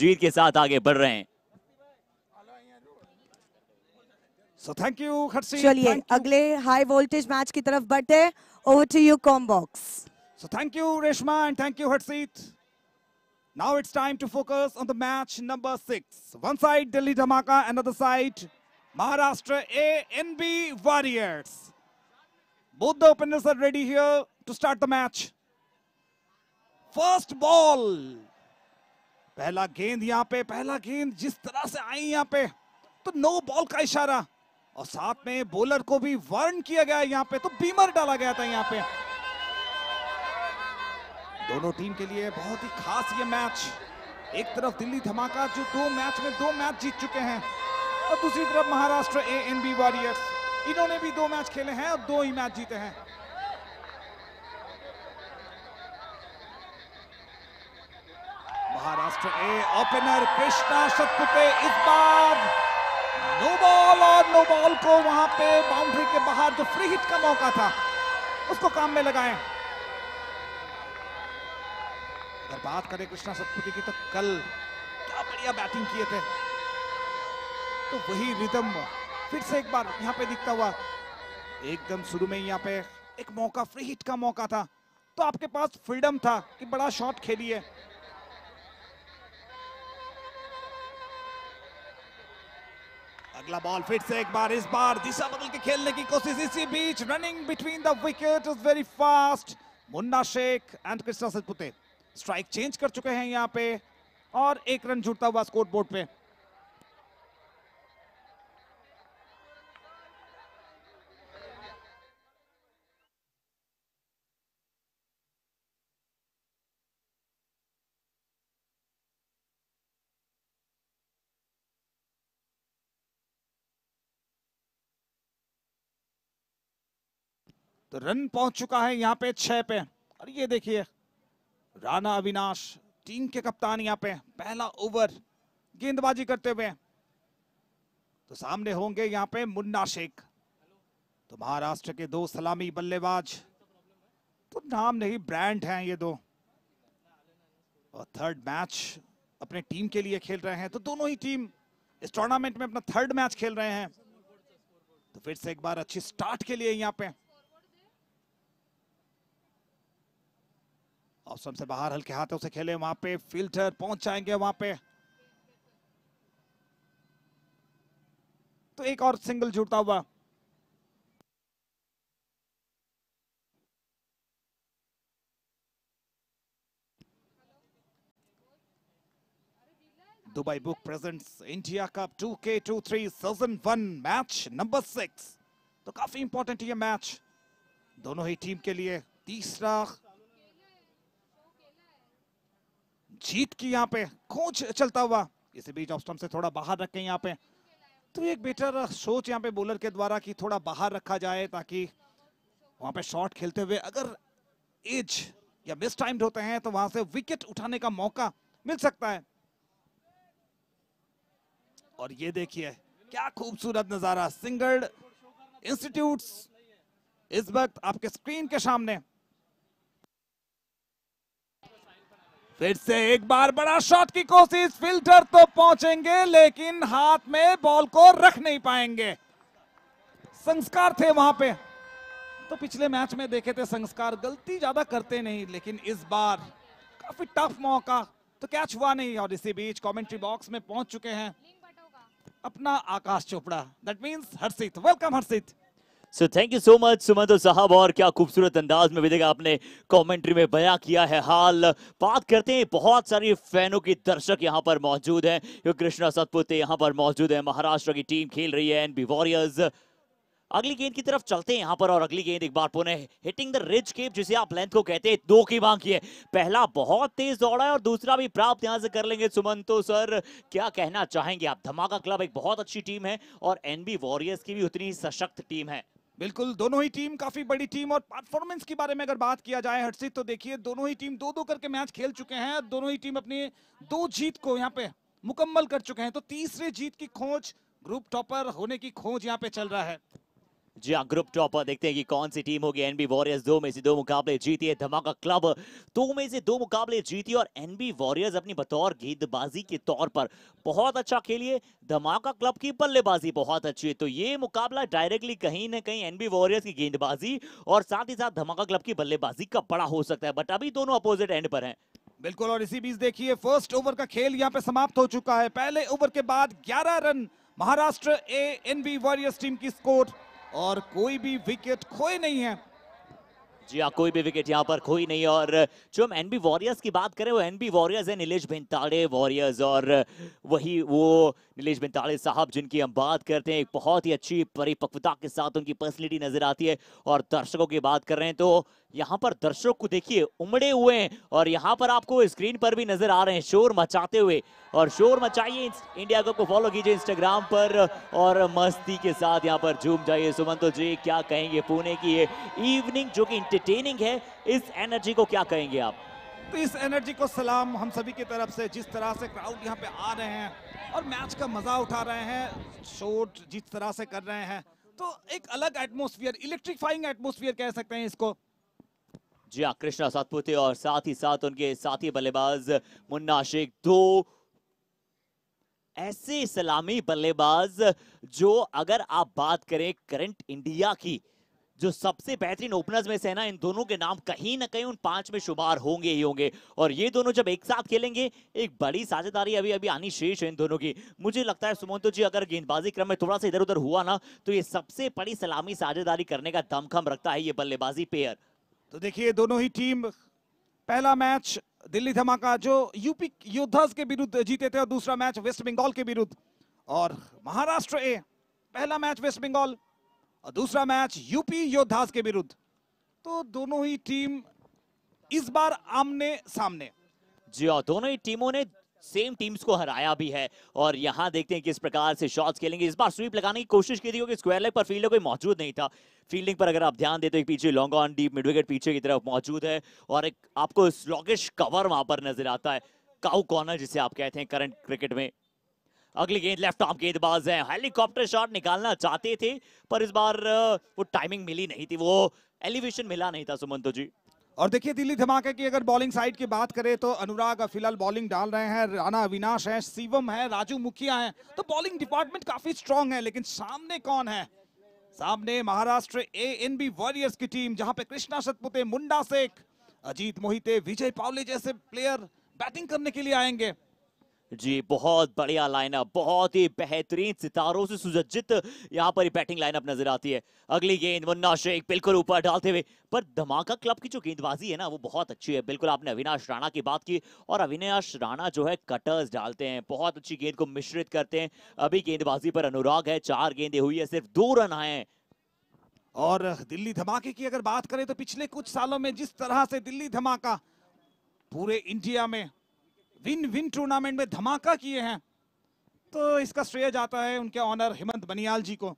जीत के साथ आगे बढ़ रहे हैं सो थैंक यू चलिए अगले हाई वोल्टेज मैच की तरफ बढ़ते over to you comm box so thank you Reshma and thank you Harshit Now it's time to focus on the match number 6. One side Delhi Dhamaka, another side Maharashtra ANB Warriors. Both the openers are ready here to start the match. First ball पहला गेंद यहाँ पे पहला गेंद जिस तरह से आई यहाँ पे तो नो बॉल का इशारा और साथ में बॉलर को भी वर्न किया गया यहाँ पे तो बीमर डाला गया था यहाँ पे दोनों टीम के लिए बहुत ही खास ये मैच एक तरफ दिल्ली धमाका जो दो मैच में दो मैच जीत चुके हैं और दूसरी तरफ Maharashtra A N B Warriors इन्होंने भी दो मैच खेले हैं और दो ही मैच जीते हैं महाराष्ट्र ए ओपनर कृष्णा सतपुते इस बार नो बॉल और नो बॉल को वहां पे बाउंड्री के बाहर जो फ्री हिट का मौका था उसको काम में लगाए अगर बात करें कृष्णा सतपुते की तो कल क्या बढ़िया बैटिंग किए थे तो वही रिदम फिर से एक बार यहां पे दिखता हुआ एकदम शुरू में यहां पे एक मौका फ्री हिट का मौका था तो आपके पास फ्रीडम था कि बड़ा शॉट खेलिए अगला बॉल फिर से एक बार इस बार दिशा बदल के खेलने की कोशिश इसी बीच running between the wicket is very fast Munna Shaikh and Krishna Satpute strike change कर चुके हैं यहाँ पे और एक रन जुड़ता हुआ स्कोर बोर्ड पे तो रन पहुंच चुका है यहाँ पे छह पे और ये देखिए राणा अविनाश टीम के कप्तान यहाँ पे पहला ओवर गेंदबाजी करते हुए तो सामने होंगे यहाँ पे मुन्ना शेख तो महाराष्ट्र के दो सलामी बल्लेबाज तो नाम नहीं ब्रांड हैं ये दो और थर्ड मैच अपने टीम के लिए खेल रहे हैं तो दोनों ही टीम इस टूर्नामेंट में अपना थर्ड मैच खेल रहे हैं तो फिर से एक बार अच्छी स्टार्ट के लिए यहाँ पे और से बाहर हल्के हाथों से खेले वहां पे फिल्टर पहुंच जाएंगे वहां पे तो एक और सिंगल जुड़ता हुआ Dubai Book presents India Cup 2K23 season one match number six तो काफी इंपॉर्टेंट ये मैच दोनों ही टीम के लिए तीसरा जीत की यहाँ पे कोच चलता हुआ इसी बीच ऑफ स्टम्प से थोड़ा बाहर रखे यहाँ पे तो एक बेटर सोच यहाँ पे बॉलर के द्वारा कि थोड़ा बाहर रखा जाए ताकि वहां पे शॉट खेलते हुए अगर एज या मिस टाइम्ड होते हैं तो वहां से विकेट उठाने का मौका मिल सकता है और ये देखिए क्या खूबसूरत नजारा सिंगर्ड इंस्टीट्यूट्स इस वक्त आपके स्क्रीन के सामने फिर से एक बार बड़ा शॉट की कोशिश फिल्टर तो पहुंचेंगे लेकिन हाथ में बॉल को रख नहीं पाएंगे संस्कार थे वहां पे तो पिछले मैच में देखे थे संस्कार गलती ज्यादा करते नहीं लेकिन इस बार काफी टफ मौका तो कैच हुआ नहीं और इसी बीच कमेंट्री बॉक्स में पहुंच चुके हैं अपना Aakash Chopra that means Harshit welcome Harshit so thank you so much Sumanto sahab और क्या खूबसूरत अंदाज में देखा आपने कमेंट्री में बयां किया है हाल बात करते हैं बहुत सारे फैनों के दर्शक यहां पर मौजूद हैं जो कृष्णा सतपुत यहां पर मौजूद है महाराष्ट्र की टीम खेल रही है एनबी वॉरियर्स अगली गेंद की तरफ चलते हैं यहां पर और अगली गेंद एक बार पुनः हिटिंग द रिच केप जिसे आप लेंथ को कहते हैं दो की मांग की है पहला बहुत तेज दौड़ा है और दूसरा भी प्राप्त यहां से कर लेंगे सुमंतो सर क्या कहना चाहेंगे आप धमाका क्लब एक बहुत अच्छी टीम है और एनबी वॉरियर्स की भी उतनी ही सशक्त टीम है बिल्कुल दोनों ही टीम काफी बड़ी टीम और परफॉर्मेंस के बारे में अगर बात किया जाए हर्षित तो देखिए दोनों ही टीम दो दो करके मैच खेल चुके हैं दोनों ही टीम अपनी दो जीत को यहाँ पे मुकम्मल कर चुके हैं तो तीसरे जीत की खोज ग्रुप टॉपर होने की खोज यहाँ पे चल रहा है जी हाँ ग्रुप टॉपर देखते हैं कि कौन सी टीम होगी एनबी वॉरियर्स दो में से दो मुकाबले जीती है धमाका क्लब दो में से दो मुकाबले जीती और एनबी वॉरियर्स अपनी बतौर गेंदबाजी के तौर पर बहुत अच्छा खेलिए धमाका क्लब की बल्लेबाजी बहुत अच्छी है तो ये मुकाबला डायरेक्टली कहीं ना कहीं एनबी वॉरियर्स की गेंदबाजी और साथ ही साथ धमाका क्लब की बल्लेबाजी का बड़ा हो सकता है बट अभी दोनों अपोजिट एंड पर है बिल्कुल और इसी बीच देखिए फर्स्ट ओवर का खेल यहाँ पे समाप्त हो चुका है पहले ओवर के बाद ग्यारह run Maharashtra A NB Warriors team की स्कोर और कोई भी विकेट खोए नहीं है जी हाँ कोई भी विकेट यहाँ पर खोई नहीं और जो हम एनबी वॉरियर्स की बात करें वो एनबी वॉरियर्स है नीलेष भिंताड़े वॉरियर्स और वही वो नीलेष भिंताड़े साहब जिनकी हम बात करते हैं एक बहुत ही अच्छी परिपक्वता के साथ उनकी पर्सनलिटी नजर आती है और दर्शकों की बात कर रहे हैं तो यहाँ पर दर्शक को देखिए उमड़े हुए हैं और यहाँ पर आपको स्क्रीन पर भी नजर आ रहे हैं शोर मचाते हुए और शोर मचाइए इंडिया कप को फॉलो कीजिए इंस्टाग्राम पर और मस्ती के साथ यहाँ पर झूम जाइए सुमन तो जी क्या कहेंगे पुणे की ये इवनिंग जो कि इंटरटेनिंग है इस एनर्जी को क्या कहेंगे आप तो इस एनर्जी को सलाम हम सभी की तरफ से जिस तरह से क्राउड यहाँ पे आ रहे हैं और मैच का मजा उठा रहे हैं शोर जिस तरह से कर रहे हैं तो एक अलग एटमोसफियर इलेक्ट्रीफाइंग एटमोसफियर कह सकते हैं इसको जी हाँ कृष्णा सातपुते और साथ ही साथ उनके साथी बल्लेबाज मुन्ना शेख दो ऐसे सलामी बल्लेबाज जो अगर आप बात करें करंट इंडिया की जो सबसे बेहतरीन ओपनर्स में से है ना इन दोनों के नाम कहीं ना कहीं उन पांच में शुमार होंगे ही होंगे और ये दोनों जब एक साथ खेलेंगे एक बड़ी साझेदारी अभी अभी आनी शेष है इन दोनों की मुझे लगता है सुमंतो जी अगर गेंदबाजी क्रम में थोड़ा सा इधर उधर हुआ ना तो ये सबसे बड़ी सलामी साझेदारी करने का दमखम रखता है ये बल्लेबाजी पेयर तो देखिए दोनों ही टीम पहला मैच दिल्ली धमाका जो यूपी योद्धा के विरुद्ध जीते थे और दूसरा मैच वेस्ट बंगाल के विरुद्ध और महाराष्ट्र ए पहला मैच वेस्ट बंगाल और दूसरा मैच यूपी योद्धा के विरुद्ध तो दोनों ही टीम इस बार आमने सामने जी हाँ दोनों ही टीमों ने सेम टीम्स को हराया भी है और यहाँ देखते हैं किस प्रकार से शॉट्स खेलेंगे इस बार स्वीप लगाने की कोशिश की थी क्योंकि स्क्वायर लेग पर फील्डर कोई मौजूद नहीं था फील्डिंग पर अगर आप ध्यान देते तो एक पीछे long on deep mid wicket पीछे की तरफ मौजूद है और एक आपको स्लॉगिश कवर वहां पर नजर आता है काउ कॉर्नर जिसे आप कहते हैं करंट क्रिकेट में अगली गेंद लेफ्ट ऑफ गेंदबाज है हेलीकॉप्टर शॉट निकालना चाहते थे पर इस बार वो टाइमिंग मिली नहीं थी वो एलिवेशन मिला नहीं था सुमंतो जी और देखिए दिल्ली धमाके की अगर बॉलिंग साइड की बात करें तो अनुराग फिलहाल बॉलिंग डाल रहे हैं राणा अविनाश है शिवम है राजू मुखिया है तो बॉलिंग डिपार्टमेंट काफी स्ट्रांग है लेकिन सामने कौन है सामने Maharashtra A N B Warriors की टीम जहां पे कृष्णा सतपुते मुंडा शेख अजीत मोहिते विजय पावले जैसे प्लेयर बैटिंग करने के लिए आएंगे जी बहुत बढ़िया लाइनअप बहुत ही बेहतरीन सितारों से सुसज्जित यहाँ पर बैटिंग लाइनअप नजर आती है अगली गेंद मुन्ना शेख बिल्कुल ऊपर डालते हुए पर धमाका क्लब की जो गेंदबाजी है ना वो बहुत अच्छी है बिल्कुल आपने अविनाश राणा की बात की और अविनाश राणा जो है कटर्स डालते हैं बहुत अच्छी गेंद को मिश्रित करते हैं अभी गेंदबाजी पर अनुराग है चार गेंदे हुई है सिर्फ दो रन आए हैं और दिल्ली धमाके की अगर बात करें तो पिछले कुछ सालों में जिस तरह से दिल्ली धमाका पूरे इंडिया में विन विन टूर्नामेंट में धमाका किए हैं तो इसका श्रेय जाता है उनके ऑनर हेमंत बनियाल जी को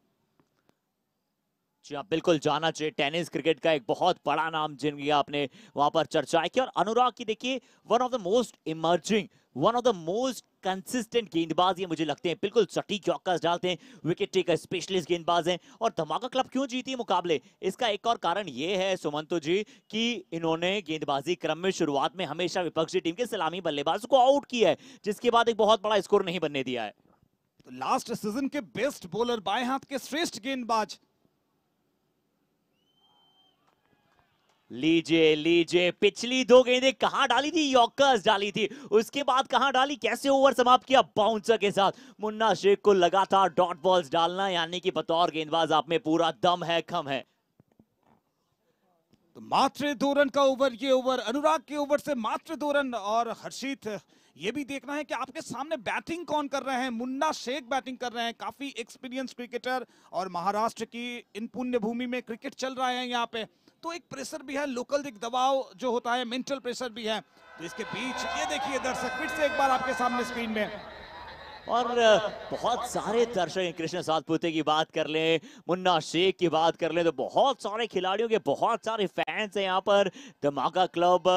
जी हाँ बिल्कुल जाना चाहिए टेनिस क्रिकेट का एक बहुत बड़ा नाम जिनकी आपने वहां पर चर्चा की और अनुराग की देखिए one of the most emerging one of the most consistent गेंदबाज ये मुझे लगते हैं बिल्कुल सटीक चौकस डालते हैं विकेट टेकर स्पेशलिस्ट गेंदबाज हैं और धमाका क्लब क्यों जीती है मुकाबले इसका एक और कारण ये है सुमंतो जी कि इन्होंने गेंदबाजी क्रम में शुरुआत में हमेशा विपक्षी टीम के सलामी बल्लेबाज को आउट किया है जिसके बाद एक बहुत बड़ा स्कोर नहीं बनने दिया है लास्ट तो सीजन के बेस्ट बॉलर बाएं हाथ के श्रेष्ठ गेंदबाज लीजिए लीजिए पिछली दो गेंदे कहां डाली थी यॉकर्स डाली थी उसके बाद कहां डाली कैसे ओवर समाप्त किया बाउंसर के साथ मुन्ना शेख को लगातार डॉट बॉल्स डालना यानी कि बतौर गेंदबाज आप में पूरा दम है खम है तो मात्र दो रन का ओवर ये ओवर अनुराग के ओवर से मात्र दो रन और हर्षित ये भी देखना है कि आपके सामने बैटिंग कौन कर रहे हैं मुन्ना शेख बैटिंग कर रहे हैं काफी एक्सपीरियंस क्रिकेटर और महाराष्ट्र की इन पुण्य भूमि में क्रिकेट चल रहा है यहाँ पे तो एक प्रेशर भी है लोकल एक दबाव जो होता है मेंटल प्रेशर भी है तो इसके बीच ये देखिए दर्शक फिर से एक बार आपके सामने स्क्रीन में और बहुत सारे दर्शक कृष्ण सातपुते की बात कर लें मुन्ना शेख की बात कर लें तो बहुत सारे खिलाड़ियों के बहुत सारे फैंस हैं यहाँ पर धमाका क्लब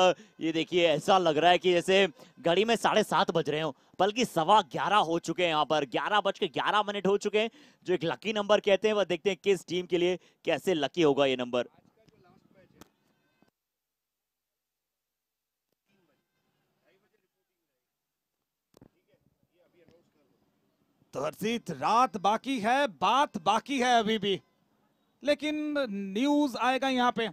ये देखिए ऐसा लग रहा है कि जैसे घड़ी में साढ़े सात बज रहे हो बल्कि सवा ग्यारह हो चुके हैं यहाँ पर ग्यारह बज के ग्यारह मिनट हो चुके हैं जो एक लकी नंबर कहते हैं वह देखते हैं किस टीम के लिए कैसे लकी होगा ये नंबर तो हर्षित रात बाकी है बात बाकी है अभी भी लेकिन न्यूज आएगा यहाँ पे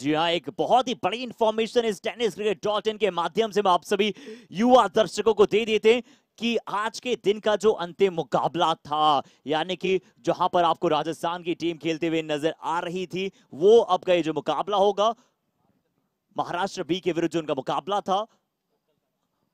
जी हाँ एक बहुत ही बड़ी इंफॉर्मेशन इस टेनिस क्रिकेट डॉट इन के माध्यम से हम आप सभी युवा दर्शकों को दे देते हैं कि आज के दिन का जो अंतिम मुकाबला था यानी कि जहां पर आपको राजस्थान की टीम खेलते हुए नजर आ रही थी वो अब का ये जो मुकाबला होगा महाराष्ट्र बी के विरुद्ध उनका मुकाबला था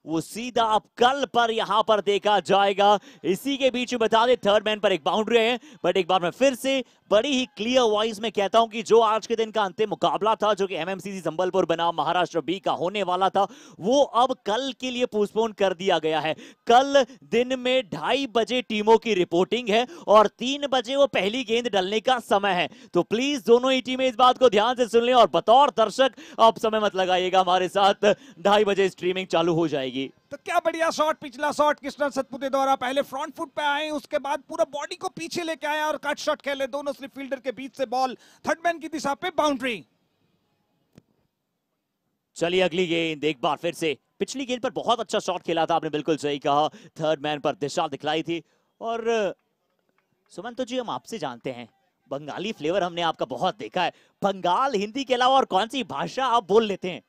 वो सीधा अब कल पर यहां पर देखा जाएगा इसी के बीच में बता दें थर्ड मैन पर एक बाउंड्री है बट एक बार मैं फिर से बड़ी ही क्लियर वॉइस में कहता हूं कि जो आज के दिन का अंतिम मुकाबला था जो कि एमएमसीसी संबलपुर बना महाराष्ट्र बी का होने वाला था वो अब कल के लिए पोस्टपोन कर दिया गया है कल दिन में ढाई बजे टीमों की रिपोर्टिंग है और तीन बजे वो पहली गेंद डलने का समय है तो प्लीज दोनों ही टीमें इस बात को ध्यान से सुन लें और बतौर दर्शक आप समय मत लगाइएगा हमारे साथ ढाई बजे स्ट्रीमिंग चालू हो जाएगी जाएगी तो क्या बढ़िया शॉट पिछला शॉट कृष्णन सतपुते द्वारा पहले फ्रंट फुट पे आए उसके बाद पूरा बॉडी को पीछे लेके आया और कट शॉट खेले दोनों स्लिप फील्डर के बीच से बॉल थर्ड मैन की दिशा पे बाउंड्री चलिए अगली गेंद एक बार फिर से पिछली गेंद पर बहुत अच्छा शॉट खेला था आपने बिल्कुल सही कहा थर्ड मैन पर दिशा दिखलाई थी और सुमंतो जी हम आपसे जानते हैं बंगाली फ्लेवर हमने आपका बहुत देखा है बंगाल हिंदी के अलावा और कौन सी भाषा आप बोल लेते हैं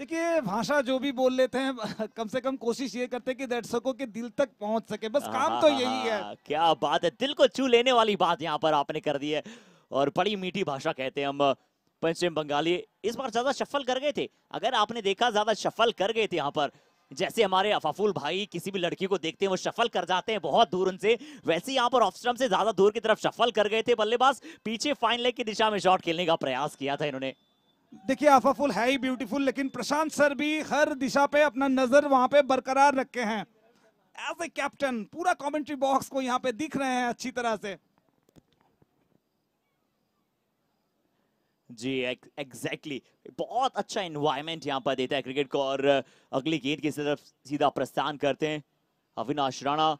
देखिए भाषा जो भी बोल लेते हैं कम से कम कोशिश ये करते हैं कि दर्शकों के दिल तक पहुंच सके बस हाँ, काम हाँ, तो हाँ, यही है क्या बात है दिल को छू लेने वाली बात यहाँ पर आपने कर दी है और बड़ी मीठी भाषा कहते हैं हम पश्चिम बंगाली इस बार ज्यादा सफल कर गए थे अगर आपने देखा ज्यादा सफल कर गए थे यहाँ पर जैसे हमारे अफाफुल भाई किसी भी लड़की को देखते हैं वो सफल कर जाते हैं बहुत दूर उनसे वैसे यहाँ पर ऑफ से ज्यादा दूर की तरफ सफल कर गए थे बल्लेबाज पीछे फाइनल की दिशा में शॉट खेलने का प्रयास किया था इन्होंने देखिए आफा फुल है ही ब्यूटीफुल लेकिन प्रशांत सर भी हर दिशा पे अपना नजर वहां पे बरकरार रखे हैं एज ए कैप्टन पूरा कमेंट्री बॉक्स को यहाँ पे दिख रहे हैं अच्छी तरह से जी एग्जैक्टली exactly. बहुत अच्छा इन्वायरमेंट यहाँ पर देता है क्रिकेट को और अगली गेंद की तरफ सीधा प्रस्थान करते हैं अविनाश राणा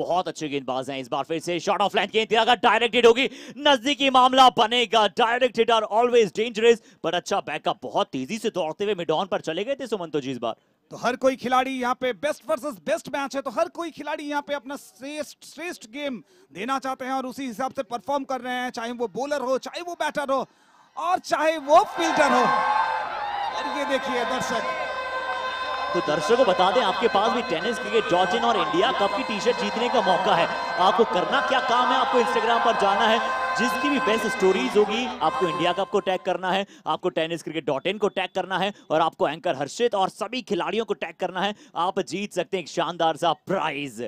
बहुत अच्छे गेंदबाज हैं इस बार फिर से शॉर्ट ऑफ लाइन गेंद अगर डायरेक्ट हिट होगी नजदीकी मामला बनेगा direct hit are always dangerous पर अच्छा बैकअप बहुत तेजी से दौड़ते हुए मिडॉन पर चले गए थे सुमंतो जी इस बार तो हर कोई खिलाड़ी यहाँ पे बेस्ट वर्सेस बेस्ट मैच है तो हर कोई खिलाड़ी यहाँ पे अपना श्रेष्ठ श्रेष्ठ गेम देना चाहते हैं और उसी हिसाब से परफॉर्म कर रहे हैं चाहे वो बॉलर हो चाहे वो बैटर हो और चाहे वो फील्डर हो और ये देखिए दर्शक तो दर्शकों को बता दें आपके पास भी टेनिस क्रिकेट जॉर्जिन और इंडिया कप की टी शर्ट जीतने का मौका है आपको करना क्या काम है आपको इंस्टाग्राम पर जाना है जिसकी भी बेस्ट स्टोरीज होगी आपको इंडिया कप को टैग करना है आपको टेनिस क्रिकेट डॉट इन को टैग करना है और आपको एंकर हर्षित और सभी खिलाड़ियों को टैग करना है आप जीत सकते हैं एक शानदार सा प्राइज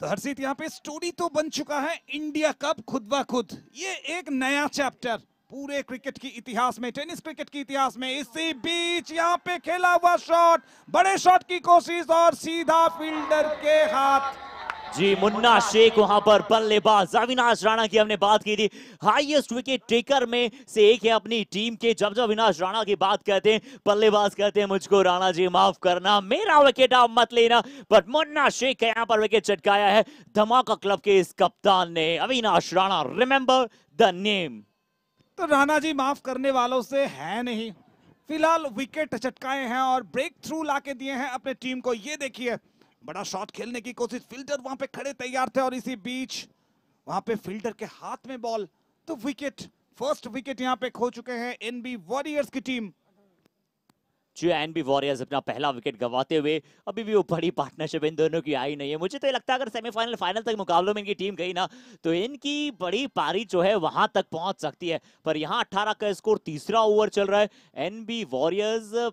तो हर्षित यहाँ पे स्टोरी तो बन चुका है इंडिया कप खुद ब खुद ये एक नया चैप्टर पूरे क्रिकेट की इतिहास में टेनिस क्रिकेट की इतिहास में इसी बीच यहां पे खेला हुआ शॉट बड़े शॉट की कोशिश और सीधा फील्डर के हाथ जी मुन्ना शेख वहां पर बल्लेबाज अविनाश राणा की हमने बात की थी हाईएस्ट विकेट टेकर में से एक है अपनी टीम के जब जब अविनाश राणा की बात कहते हैं बल्लेबाज कहते हैं मुझको राणा जी माफ करना मेरा विकेट आप मत लेना बट मुन्ना शेख का यहां पर विकेट चटकाया है धमाका क्लब के इस कप्तान ने Avinash Rana remember the name तो राणा जी माफ करने वालों से है नहीं फिलहाल विकेट चटकाए हैं और ब्रेक थ्रू लाके दिए हैं अपने टीम को ये देखिए बड़ा शॉट खेलने की कोशिश फिल्डर वहां पे खड़े तैयार थे और इसी बीच वहां पे फिल्डर के हाथ में बॉल तो विकेट फर्स्ट विकेट यहां पे खो चुके हैं एनबी वॉरियर्स की टीम जो एन बी वॉरियर्स अपना पहला विकेट गंवाते हुए अभी भी वो बड़ी पार्टनरशिप इन दोनों की आई नहीं है मुझे तो ये लगता है अगर सेमीफाइनल फाइनल तक मुकाबलों में इनकी टीम गई ना तो इनकी बड़ी पारी जो है वहां तक पहुंच सकती है पर यहाँ अट्ठारह का स्कोर तीसरा ओवर चल रहा है एन बी वॉरियर्स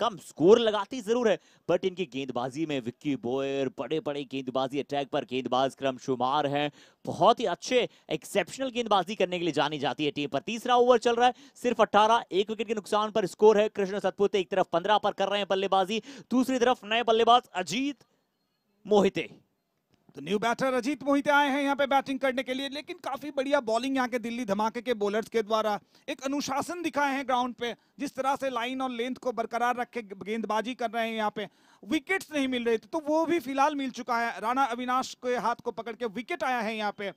कम स्कोर लगाती जरूर है बट इनकी गेंदबाजी में विक्की बोयर बड़े बड़े गेंदबाजी अटैक पर गेंदबाज शुमार हैं बहुत ही अच्छे एक्सेप्शनल गेंदबाजी करने के लिए जानी जाती है टीम पर तीसरा ओवर चल रहा है सिर्फ अट्ठारह एक विकेट के नुकसान पर स्कोर है कृष्ण सतपुते एक तरफ पंद्रह पर कर रहे हैं बल्लेबाजी दूसरी तरफ नए बल्लेबाज अजीत मोहिते तो न्यू बैटर अजीत मोहित आए हैं यहाँ पे बैटिंग करने के लिए लेकिन काफी बढ़िया बॉलिंग यहाँ के दिल्ली धमाके के बॉलर्स के द्वारा एक अनुशासन दिखाए हैं ग्राउंड पे जिस तरह से लाइन और लेंथ को बरकरार रख के गेंदबाजी कर रहे हैं यहाँ पे विकेट्स नहीं मिल रहे थे तो वो भी फिलहाल मिल चुका है राणा अविनाश के हाथ को पकड़ के विकेट आया है यहाँ पे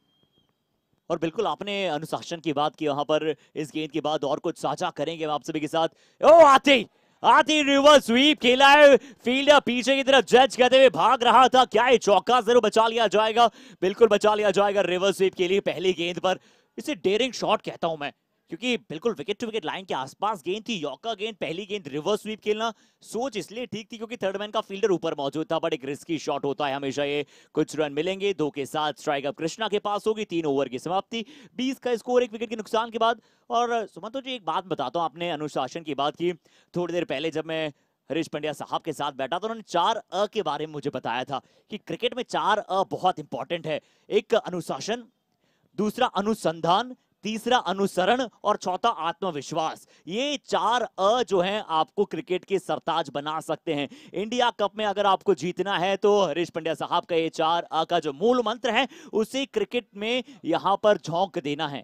और बिल्कुल आपने अनुशासन की बात की वहां पर इस गेंद के बाद और कुछ साझा करेंगे आप सभी के साथ ओ आते ही आती रिवर्स स्वीप खेला है फील्डर पीछे की तरफ जज कहते हुए भाग रहा था क्या ये चौका जरूर बचा लिया जाएगा बिल्कुल बचा लिया जाएगा रिवर्स स्वीप के लिए पहली गेंद पर इसे डेरिंग शॉट कहता हूं मैं क्योंकि बिल्कुल विकेट टू विकेट लाइन के आसपास गेंद थी यॉकर गेंद पहली गेंद रिवर्स स्वीप खेलना सोच इसलिए ठीक थी क्योंकि थर्ड मैन का फील्डर ऊपर मौजूद था बट एक रिस्की शॉट होता है हमेशा ये कुछ रन मिलेंगे दो के साथ स्ट्राइक अब कृष्णा के पास होगी तीन ओवर की समाप्ति बीस का स्कोर एक विकेट के नुकसान के बाद और सुमंतो जी एक बात बताता हूँ आपने अनुशासन की बात की थोड़ी देर पहले जब मैं हरीश पंड्या साहब के साथ बैठा तो उन्होंने चार अ के बारे में मुझे बताया था कि क्रिकेट में चार अ बहुत इंपॉर्टेंट है एक अनुशासन दूसरा अनुसंधान तीसरा अनुसरण और चौथा आत्मविश्वास ये चार अ जो हैं आपको क्रिकेट के सरताज बना सकते हैं इंडिया कप में अगर आपको जीतना है तो हरीश पंड्या साहब का ये चार अ का जो मूल मंत्र है उसे क्रिकेट में यहां पर झोंक देना है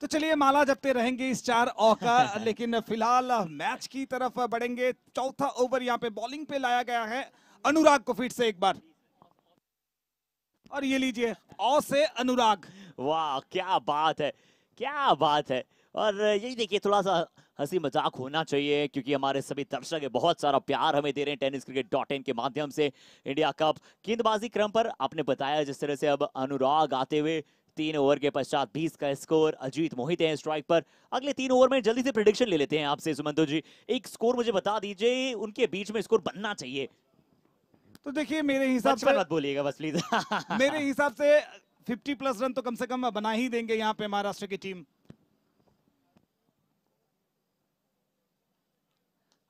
तो चलिए माला जपते रहेंगे इस चार औका का लेकिन फिलहाल मैच की तरफ बढ़ेंगे चौथा ओवर यहाँ पे बॉलिंग पे लाया गया है अनुराग को फिर से एक बार और ये लीजिए औ से अनुराग वाह क्या बात है क्या बात है और यही देखिए थोड़ा सा हंसी मजाक होना चाहिए क्योंकि हमारे सभी दर्शक बहुत सारा प्यार हमें दे रहे हैं टेनिस क्रिकेट डॉट इन के माध्यम से इंडिया कप गेंदबाजी क्रम पर आपने बताया जिस तरह से अब अनुराग आते हुए तीन ओवर के पश्चात 20 का स्कोर अजीत मोहित हैं स्ट्राइक पर अगले तीन ओवर में जल्दी से प्रिडिक्शन ले लेते हैं आपसे सुमंतो जी एक स्कोर मुझे बता दीजिए उनके बीच में स्कोर बनना चाहिए तो देखिए मेरे हिसाब से मत बोलिएगा बस प्लीज मेरे हिसाब से 50 प्लस रन तो कम से कम बना ही देंगे यहां पे महाराष्ट्र की टीम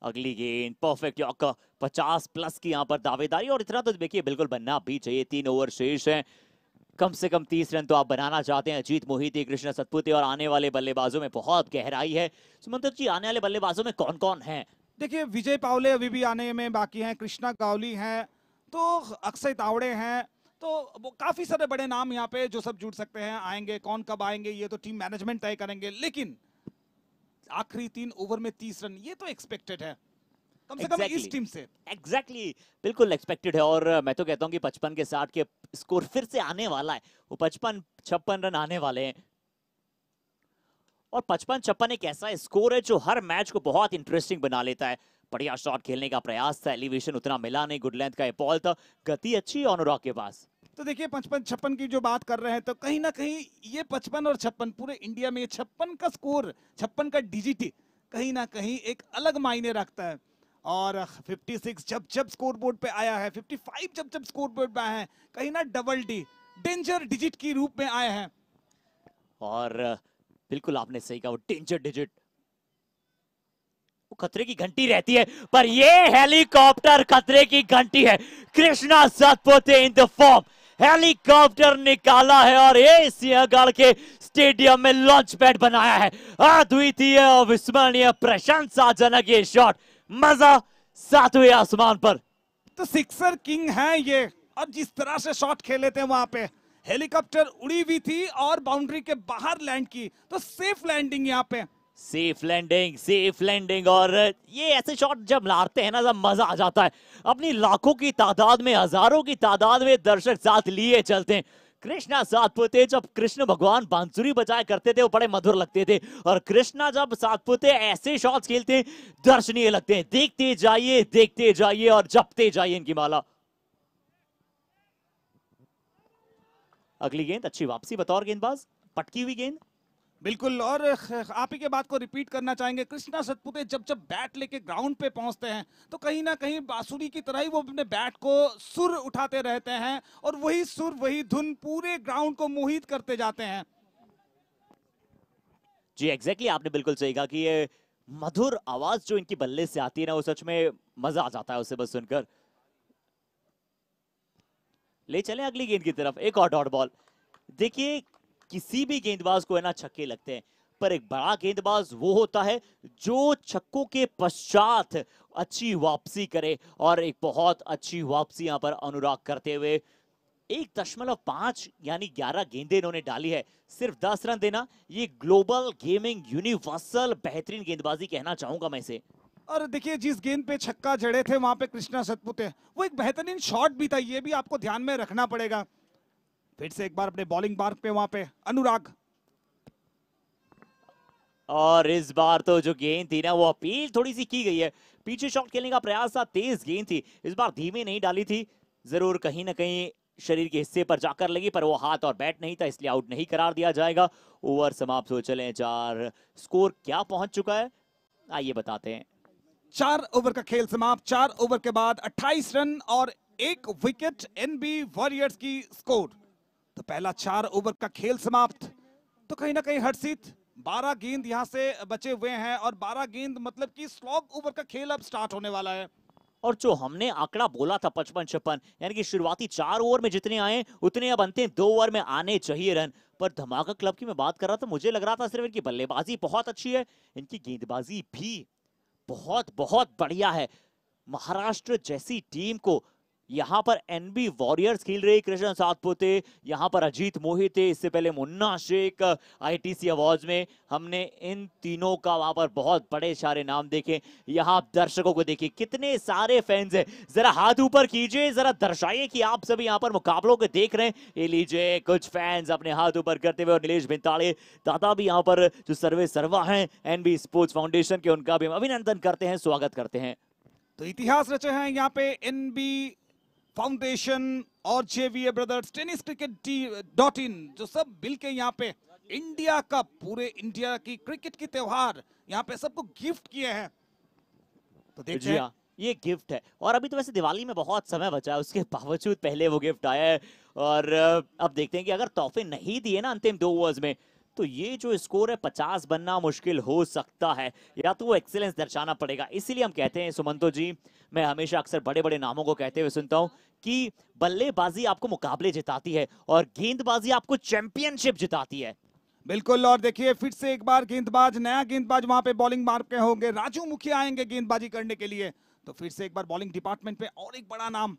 अगली गेंद परफेक्ट यॉकर 50 प्लस की यहां पर दावेदारी और इतना तो देखिए बिल्कुल बनना भी चाहिए तीन ओवर शेष है कम से कम तीस रन तो आप बनाना चाहते हैं अजीत मोहिती कृष्ण सतपुते और आने वाले बल्लेबाजों में बहुत गहराई है सुमंत्र जी आने वाले बल्लेबाजों में कौन कौन है देखिए विजय पावले अभी भी आने में बाकी हैं कृष्णा कावली हैं तो अक्षय तावड़े हैं तो वो काफ़ी सारे बड़े नाम यहाँ पे जो सब जुड़ सकते हैं आएंगे कौन कब आएंगे ये तो टीम मैनेजमेंट तय करेंगे लेकिन आखिरी तीन ओवर में तीस रन ये तो एक्सपेक्टेड है कम से exactly. कम इस टीम से एग्जैक्टली exactly. बिल्कुल एक्सपेक्टेड है और मैं तो कहता हूँ कि पचपन के साथ के स्कोर फिर से आने वाला है वो पचपन छप्पन रन आने वाले हैं और पचपन छप्पन एक ऐसा स्कोर है जो हर मैच को बहुत इंटरेस्टिंग बना लेता है बढ़िया शॉट खेलने का प्रयास था एलिवेशन उतना मिला नहीं गुड लेंथ का ये बॉल था गति अच्छी अनुराग के पास तो देखिए पचपन छप्पन की जो बात कर रहे हैं तो कहीं ना कहीं ये पचपन और छप्पन पूरे इंडिया में छप्पन का स्कोर छप्पन का डिजिट कहीं ना कहीं एक अलग मायने रखता है और 56 जब जब स्कोरबोर्ड पे आया है 55 जब जब स्कोरबोर्ड पे आया है कहीं ना डबल डी डेंजर डिजिट की रूप में आए हैं और बिल्कुल आपने सही कहा वो डेंजर डिजिट खतरे की घंटी रहती है पर ये हेलीकॉप्टर खतरे की घंटी है Krishna Satpute in the form helicopter निकाला है और ये सिंहगढ़ के स्टेडियम में लॉन्च पैड बनाया है अद्वितीय अविस्मरणीय प्रशंसाजनक ये शॉट मजा सातवें आसमान पर तो सिक्सर किंग है ये और जिस तरह से शॉट खेले थे वहां पे हेलीकॉप्टर उड़ी हुई थी और बाउंड्री के बाहर लैंड की तो सेफ लैंडिंग यहाँ पे सेफ लैंडिंग सेफ लैंडिंग और ये ऐसे शॉट जब लारते हैं ना जब मजा आ जाता है अपनी लाखों की तादाद में हजारों की तादाद में दर्शक साथ लिए चलते हैं कृष्णा सातपुते जब कृष्ण भगवान बांसुरी बजाया करते थे वो बड़े मधुर लगते थे और कृष्णा जब सातपुते ऐसे शॉट्स खेलते दर्शनीय लगते हैं देखते जाइए देखते जाइए और जपते जाइए इनकी माला अगली गेंद अच्छी वापसी बतौर गेंदबाज पटकी हुई गेंद बिल्कुल और आप ही के बात को रिपीट करना चाहेंगे कृष्णा सतपुते जब जब बैट लेके ग्राउंड पे पहुंचते हैं तो कहीं ना कहीं बांसुरी की तरह ही वो अपने बैट को सुर उठाते रहते हैं और वही सुर वही धुन पूरे ग्राउंड को मोहित करते जाते हैं जी एग्जैक्टली exactly, आपने बिल्कुल सही कहा कि ये मधुर आवाज जो इनकी बल्ले से आती है ना वो सच में मजा आ जाता है उसे बस सुनकर ले चले अगली गेंद की तरफ एक और डॉट बॉल देखिए किसी भी गेंदबाज को है ना छक्के लगते हैं पर एक बड़ा गेंदबाज वो होता है जो छक्कों के पश्चात अच्छी वापसी करे और एक बहुत अच्छी वापसी यहां पर अनुराग करते हुए एक दशमलव पांच यानी ग्यारह गेंदें इन्होंने डाली है सिर्फ दस रन देना ये ग्लोबल गेमिंग यूनिवर्सल बेहतरीन गेंदबाजी कहना चाहूंगा मैं इसे और देखिए जिस गेंद पे छक्का जड़े थे वहां पे कृष्णा सतपुते वो एक बेहतरीन शॉट भी था ये भी आपको ध्यान में रखना पड़ेगा फिर से एक बार अपने बॉलिंग मार्क पे वहां पे अनुराग और इस बार तो जो गेंद थी ना वो अपील थोड़ी सी की गई है पीछे शॉट खेलने का प्रयास था तेज गेंद थी इस बार धीमे नहीं डाली थी जरूर कहीं ना कहीं शरीर के हिस्से पर जाकर लगी पर वो हाथ और बैट नहीं था इसलिए आउट नहीं करार दिया जाएगा ओवर समाप्त हो चले चार स्कोर क्या पहुंच चुका है आइए बताते हैं चार ओवर का खेल समाप्त चार ओवर के बाद 28 रन और एक विकेट एनबी वॉरियर्स की स्कोर तो पहला चार ओवर का खेल समाप्त तो कहीं ना कहीं हर्षित 12 गेंद यहां से बचे हुए हैं और 12 गेंद मतलब कि स्लॉग ओवर का खेल अब स्टार्ट होने वाला है और जो हमने आंकड़ा बोला था पचपन छप्पन यानी कि शुरुआती चार ओवर में जितने आए उतने अब अंतिम दो ओवर में आने चाहिए रन पर धमाका क्लब की मैं बात कर रहा था मुझे लग रहा था सिर्फ इनकी बल्लेबाजी बहुत अच्छी है इनकी गेंदबाजी भी बहुत बहुत बढ़िया है महाराष्ट्र जैसी टीम को यहाँ पर एनबी वॉरियर्स खेल रहे कृष्ण सातपुते यहाँ पर अजीत मोहिते इससे पहले मुन्ना शेख आईटीसी अवार्ड्स में हमने इन तीनों का वहां पर बहुत बड़े सारे नाम देखे यहाँ दर्शकों को देखिए कितने सारे फैंस हैं जरा हाथ ऊपर कीजिए जरा दर्शाइए कि आप सभी यहाँ पर मुकाबलों को देख रहे हैं ये लीजिए कुछ फैंस अपने हाथ ऊपर करते हुए और नीलेष भिंताड़े दादा भी यहाँ पर जो सर्वे सर्वा है एनबी स्पोर्ट्स फाउंडेशन के उनका भी हम अभिनंदन करते हैं स्वागत करते हैं तो इतिहास रचे हैं यहाँ पे एनबी फाउंडेशन और JVA brothers tennis cricket dot in जो सब मिल के यहाँ पे इंडिया का पूरे इंडिया की क्रिकेट की त्योहार यहाँ पे सबको गिफ्ट किए हैं तो देखिए हाँ, ये गिफ्ट है और अभी तो वैसे दिवाली में बहुत समय बचा है उसके बावजूद पहले वो गिफ्ट आया है और अब देखते हैं कि अगर तोहफे नहीं दिए ना अंतिम दो ओवर्स में तो ये जो स्कोर है पचास बनना मुश्किल हो सकता है या तो वो एक्सीलेंस दर्शाना पड़ेगा इसीलिए हम कहते हैं सुमंतो जी मैं हमेशा अक्सर बड़े बड़े नामों को कहते हुए सुनता हूँ कि बल्लेबाजी आपको मुकाबले जिताती है और गेंदबाजी आपको चैंपियनशिप जिताती है बिल्कुल और देखिए फिर से एक बार गेंदबाज नया गेंदबाज वहां पे बॉलिंग मार के होंगे राजू मुखिया आएंगे गेंदबाजी करने के लिए तो फिर से एक बार बॉलिंग डिपार्टमेंट पे और एक बड़ा नाम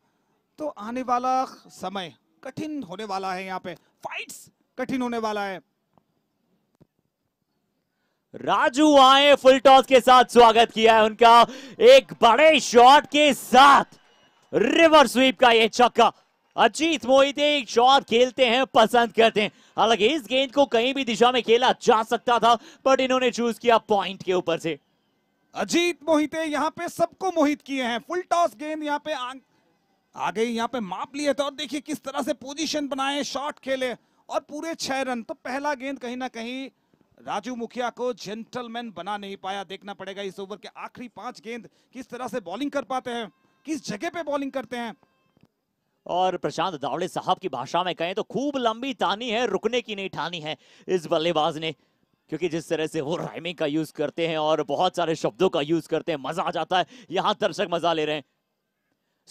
तो आने वाला समय कठिन होने वाला है यहाँ पे फाइट्स कठिन होने वाला है राजू आए फुल टॉस के साथ स्वागत किया है उनका एक बड़े शॉट के साथ रिवर स्वीप का ये छक्का अजीत मोहिते एक शॉट खेलते हैं पसंद करते हैं हालांकि इस गेंद को कहीं भी दिशा में खेला जा सकता था बट इन्होंने चूज किया पॉइंट के ऊपर से अजीत मोहिते यहाँ पे सबको मोहित किए हैं फुल टॉस गेंद यहाँ पे आ, आ गई यहाँ पे माप लिए थे और देखिए किस तरह से पोजीशन बनाए शॉट खेले और पूरे छह रन तो पहला गेंद कहीं ना कहीं राजू मुखिया को जेंटलमैन बना नहीं पाया देखना पड़ेगा इस ओवर के आखिरी पांच गेंद किस तरह से बॉलिंग कर पाते हैं किस जगह पे बॉलिंग करते हैं और प्रशांत दावड़े साहब की भाषा में कहें तो खूब लंबी तानी है रुकने की नहीं ठानी है इस बल्लेबाज ने क्योंकि जिस तरह से वो राइमिंग का यूज करते हैं और बहुत सारे शब्दों का यूज करते हैं मजा आ जाता है यहां दर्शक मजा ले रहे हैं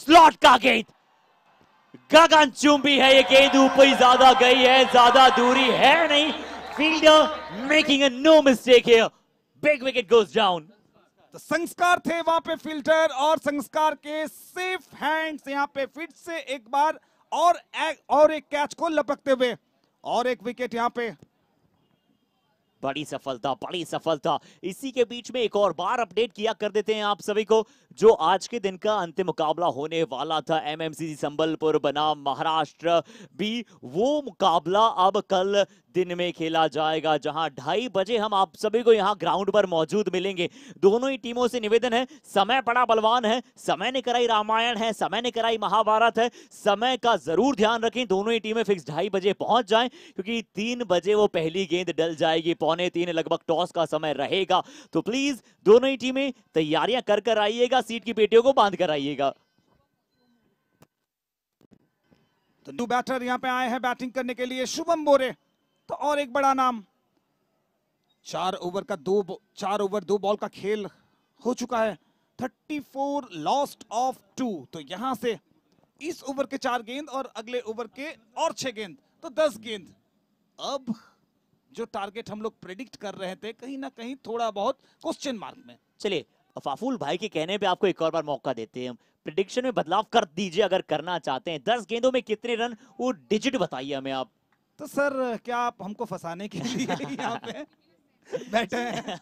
स्लॉट का गेंद गगन चुंबी है ये गेंद ऊपर ज्यादा गई है ज्यादा दूरी है नहीं fielder making no mistake big wicket goes down तो संस्कार थे वहां पे फिल्टर और संस्कार के सेफ हैंड्स यहां पे फिट से एक बार और एक, और एक कैच को लपकते हुए और एक विकेट यहां पे बड़ी सफलता बड़ी सफलता इसी के बीच में एक और बार अपडेट किया कर देते हैं आप सभी को जो आज के दिन का अंतिम मुकाबला होने वाला था एमएमसीसी संबलपुर बनाम महाराष्ट्र भी वो मुकाबला अब कल दिन में खेला जाएगा जहां ढाई बजे हम आप सभी को यहां ग्राउंड पर मौजूद मिलेंगे दोनों ही टीमों से निवेदन है समय बड़ा बलवान है समय ने कराई रामायण है समय ने कराई महाभारत है समय का जरूर ध्यान रखें दोनों ही टीमें फिक्स ढाई बजे पहुंच जाएं क्योंकि तीन बजे वो पहली गेंद डल जाएगी पौने तीन लगभग टॉस का समय रहेगा तो प्लीज दोनों ही टीमें तैयारियां कर कर आइएगा सीट की पेटियों को बांध कर आइएगा तो न्यू बैटर यहां पे आए हैं बैटिंग करने के लिए शुभम बोरे तो और एक बड़ा नाम चार ओवर का दो चार ओवर दो बॉल का खेल हो चुका है 34 लॉस्ट ऑफ टू तो यहां से इस ओवर के चार गेंद और अगले ओवर के और छह गेंद तो दस गेंद अब जो टारगेट हम लोग प्रेडिक्ट कर रहे थे कहीं ना कहीं थोड़ा बहुत क्वेश्चन मार्क में चलिए फाफूल भाई के कहने पे आपको एक और बार मौका देते हैं हम प्रिडिक्शन में बदलाव कर दीजिए अगर करना चाहते हैं दस गेंदों में कितने रन वो डिजिट बताइए हमें आप तो सर क्या आप हमको फंसाने के लिए यहाँ पे बैठे हैं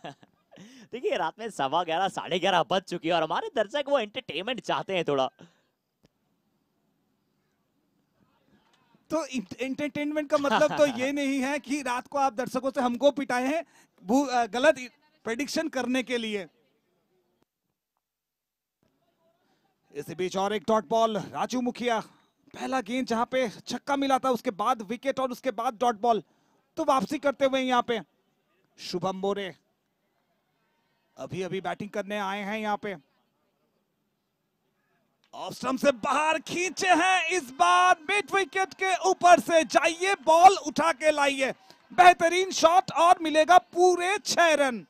देखिए रात में सवा ग्यारह साढ़े ग्यारह बज चुकी है और हमारे दर्शक वो एंटरटेनमेंट चाहते हैं थोड़ा तो एंटरटेनमेंट का मतलब तो ये नहीं है कि रात को आप दर्शकों से हमको पिटाए हैं गलत प्रेडिक्शन करने के लिए इसी बीच और एक डॉट बॉल राजू मुखिया पहला गेंद जहां पे छक्का मिला था उसके बाद विकेट और उसके बाद डॉट बॉल तो वापसी करते हुए यहाँ पे शुभम बोरे अभी अभी बैटिंग करने आए हैं यहाँ पे ऑफ से बाहर खींचे हैं इस बार मिड विकेट के ऊपर से जाइए बॉल उठा के लाइए बेहतरीन शॉट और मिलेगा पूरे छह रन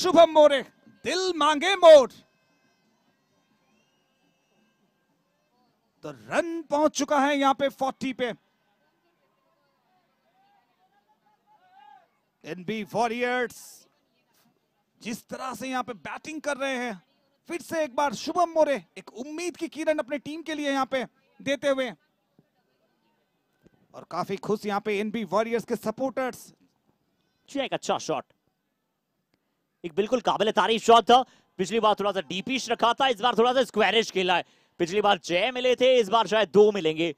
शुभम मोरे दिल मांगे मोर तो रन पहुंच चुका है यहां पे 40 पे एनबी वॉरियर्स जिस तरह से यहां पे बैटिंग कर रहे हैं फिर से एक बार शुभम मोरे एक उम्मीद की किरण अपने टीम के लिए यहां पे देते हुए और काफी खुश यहां पे एनबी वॉरियर्स के सपोर्टर्स एक अच्छा शॉट एक बिल्कुल काबिल तारीफ शॉट था पिछली बार थोड़ा सा डीपीश रखा था इस बार थोड़ा सा स्क्वेरिश खेला है पिछली बार छह मिले थे इस बार शायद दो मिलेंगे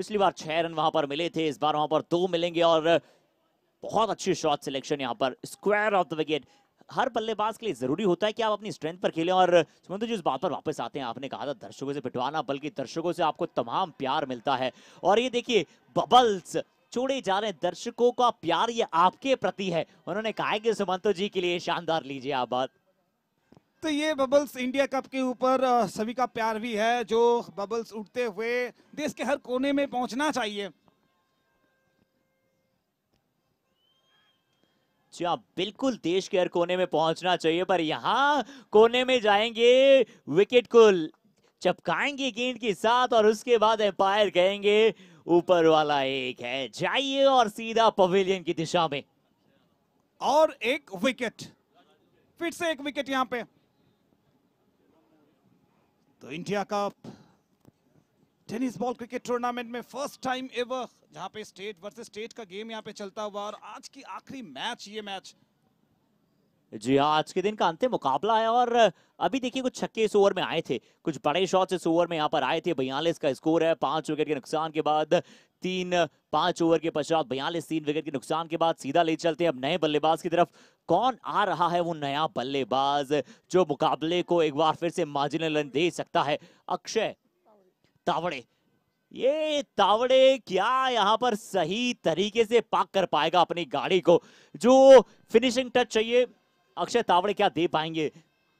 पिछली बार छह रन वहां पर मिले थे इस बार वहां पर दो मिलेंगे और बहुत अच्छी शॉट सिलेक्शन यहाँ पर स्क्वायर ऑफ द विकेट हर बल्लेबाज के लिए जरूरी होता है कि आप अपनी स्ट्रेंथ पर खेलें और सुमंदर जी उस बात पर वापस आते हैं आपने कहा था दर्शकों से पिटवाना बल्कि दर्शकों से आपको तमाम प्यार मिलता है और ये देखिए बबल्स छोड़े जा रहे दर्शकों का प्यार ये आपके प्रति है उन्होंने कहा है कि सुमंतो जी के लिए शानदार लीजिए आप बात तो ये बबल्स इंडिया कप के ऊपर सभी का प्यार भी है जो बबल्स उठते हुए देश के हर कोने में पहुंचना चाहिए जी हाँ, बिल्कुल देश के हर कोने में पहुंचना चाहिए पर यहां कोने में जाएंगे विकेट को चपकाएंगे गेंद के साथ और उसके बाद एम्पायर कहेंगे ऊपर वाला एक है जाइए और सीधा पवेलियन की दिशा में और एक विकेट फिर से एक विकेट यहां पे तो India Cup tennis ball cricket tournament में फर्स्ट टाइम एवर जहां पे स्टेट वर्सेस स्टेट का गेम यहां पे चलता हुआ और आज की आखिरी मैच ये मैच जी हाँ आज के दिन का अंतिम मुकाबला है और अभी देखिए कुछ छक्के इस ओवर में आए थे कुछ बड़े शॉट्स इस ओवर में यहाँ पर आए थे बयालीस का स्कोर है पांच विकेट के नुकसान के बाद तीन पांच ओवर के पश्चात बयालीस तीन विकेट के नुकसान के बाद सीधा ले चलते हैं अब नए बल्लेबाज की तरफ कौन आ रहा है वो नया बल्लेबाज जो मुकाबले को एक बार फिर से मार्जिनल रन दे सकता है अक्षय तावड़े ये तावड़े क्या यहाँ पर सही तरीके से पाक कर पाएगा अपनी गाड़ी को जो फिनिशिंग टच चाहिए अक्षय तावड़े क्या दे पाएंगे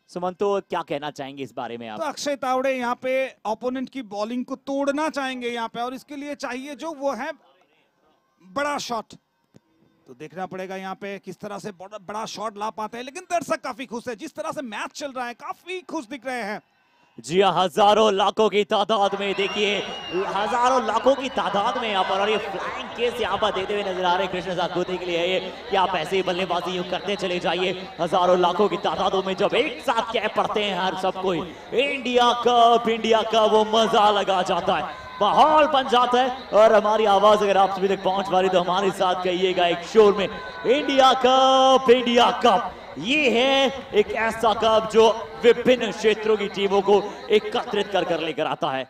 सुमंतो क्या कहना चाहेंगे इस बारे में आप तो अक्षय तावड़े यहाँ पे ओपोनेंट की बॉलिंग को तोड़ना चाहेंगे यहाँ पे और इसके लिए चाहिए जो वो है बड़ा शॉट तो देखना पड़ेगा यहाँ पे किस तरह से बड़ा, बड़ा शॉट ला पाते हैं लेकिन दर्शक काफी खुश है जिस तरह से मैच चल रहा है काफी खुश दिख रहे हैं जी हाँ, हजारों लाखों की तादाद में देखिए हजारों लाखों की तादाद में यहाँ पर और ये फ्लाइंग केस यहाँ पर देते हुए नजर आ रहे कृष्ण साकुति के लिए ये कि आप ऐसे ही बल्लेबाजी यूं करते चले जाइए हजारों लाखों की तादादों में जब एक साथ कह पड़ते हैं हर सब कोई इंडिया कप इंडिया कप वो मजा लगा जाता है माहौल बन जाता है और हमारी आवाज अगर आप सभी तक पहुंच पा रही तो हमारे साथ कहिएगा एक शोर में इंडिया कप इंडिया कप ये है एक ऐसा कप जो विभिन्न क्षेत्रों की टीमों को एकत्रित कर कर लेकर आता है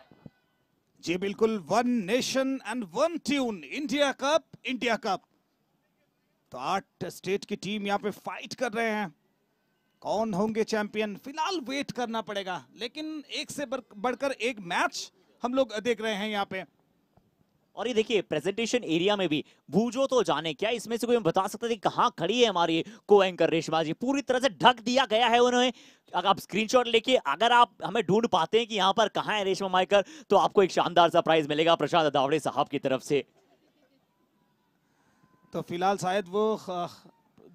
जी बिल्कुल one nation and one tune India Cup India Cup तो आठ स्टेट की टीम यहाँ पे फाइट कर रहे हैं कौन होंगे चैंपियन फिलहाल वेट करना पड़ेगा लेकिन एक से बढ़कर एक मैच हम लोग देख रहे हैं यहाँ पे और ये देखिए प्रेजेंटेशन एरिया में भी भूजो तो जाने क्या इसमें से कोई बता सकता थे कहाँ खड़ी है हमारी को एंकर रेशमा जी पूरी तरह से ढक दिया गया है उन्हें अगर आप स्क्रीनशॉट लेके अगर आप हमें ढूंढ पाते हैं कि यहाँ पर कहाँ है रेशमा माइकर तो आपको एक शानदार सा प्राइज मिलेगा प्रशांत दावड़े साहब की तरफ से तो फिलहाल शायद वो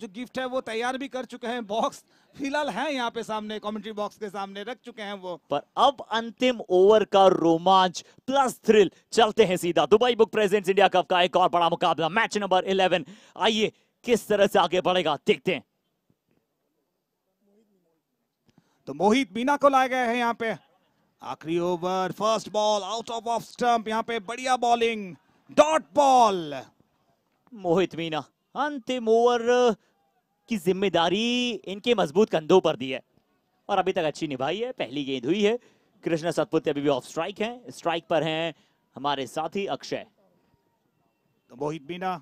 जो गिफ्ट है वो तैयार भी कर चुके हैं बॉक्स फिलहाल है यहाँ पे सामने कमेंट्री बॉक्स के सामने रख चुके हैं वो पर अब अंतिम ओवर का रोमांच प्लस थ्रिल चलते हैं सीधा Dubai book present India Cup का एक और बड़ा मुकाबला मैच नंबर इलेवन आइए किस तरह से आगे बढ़ेगा देखते हैं तो मोहित मीना को लाया गया है यहाँ पे आखिरी over first ball out of off stump यहाँ पे बढ़िया bowling dot ball Mohit Meena अंतिम ओवर की जिम्मेदारी इनके मजबूत कंधों पर दी है और अभी तक अच्छी निभाई है पहली गेंद हुई है कृष्ण सतपुते अभी भी ऑफ स्ट्राइक हैं स्ट्राइक पर हैं हमारे साथी अक्षय तो मोहित मीना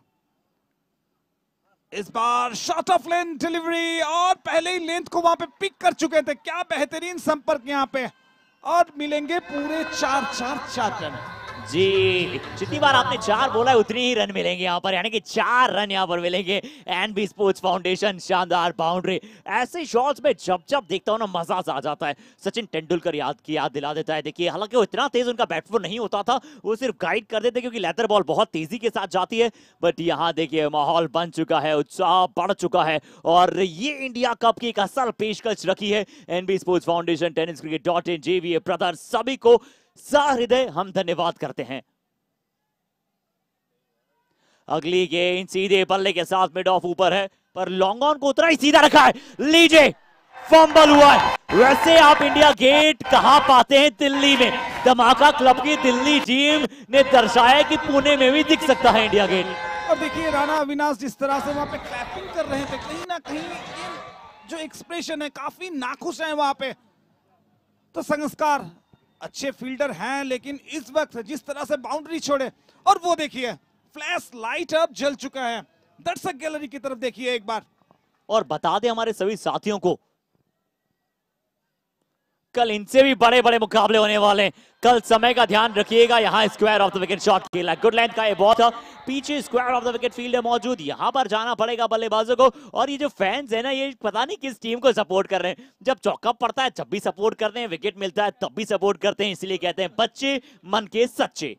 इस बार शॉट ऑफ लेंथ डिलीवरी और पहले ही लेंथ को वहां पे पिक कर चुके थे क्या बेहतरीन संपर्क यहां पे और मिलेंगे पूरे चार चार चार चार, चार, चार, चार, चार, चार, चार, चार जी जितनी बार आपने चार बोला है उतनी ही रन मिलेंगे यहाँ पर यानी कि चार रन यहाँ पर मिलेंगे एंड बी स्पोर्ट्स फाउंडेशन शानदार बाउंड्री ऐसे शॉट्स में जब जब देखता हूँ ना मजा आ जाता है सचिन तेंदुलकर याद की याद दिला देता है देखिए हालांकि वो इतना तेज उनका बैटफुल नहीं होता था वो सिर्फ गाइड कर देते क्योंकि लेदर बॉल बहुत तेजी के साथ जाती है बट यहाँ देखिए माहौल बन चुका है उत्साह बढ़ चुका है और ये इंडिया कप की एक असल पेशकश रखी है NB sports foundation tennis cricket dot in JVA brother सभी को सहृदय हम धन्यवाद करते हैं अगली गेंद सीधे बल्ले के साथ मिड ऑफ ऊपर है पर लॉन्ग ऑन को उतना ही सीधा रखा है लीजिए फंबल हुआ है वैसे आप इंडिया गेट कहा पाते हैं दिल्ली में धमाका क्लब की दिल्ली टीम ने दर्शाया कि पुणे में भी दिख सकता है इंडिया गेट और देखिए राणा अविनाश जिस तरह से वहां पे क्लैपिंग कर रहे थे तो कहीं ना कहीं जो एक्सप्रेशन है काफी नाखुश है वहां पे तो संस्कार अच्छे फील्डर हैं लेकिन इस वक्त जिस तरह से बाउंड्री छोड़े और वो देखिए फ्लैश लाइट अब जल चुका है दर्शक गैलरी की तरफ देखिए एक बार और बता दे हमारे सभी साथियों को कल इनसे भी बड़े बड़े मुकाबले होने वाले हैं कल समय का ध्यान रखिएगा यहाँ square of the wicket shot खेला गुड लेंथ का ये बहुत था पीछे square of the wicket field है मौजूद यहाँ पर जाना पड़ेगा बल्लेबाजों को और ये जो फैंस है ना ये पता नहीं किस टीम को सपोर्ट कर रहे हैं जब चौकअप पड़ता है जब भी सपोर्ट करते हैं विकेट मिलता है तब भी सपोर्ट करते हैं इसलिए कहते हैं बच्चे मन के सच्चे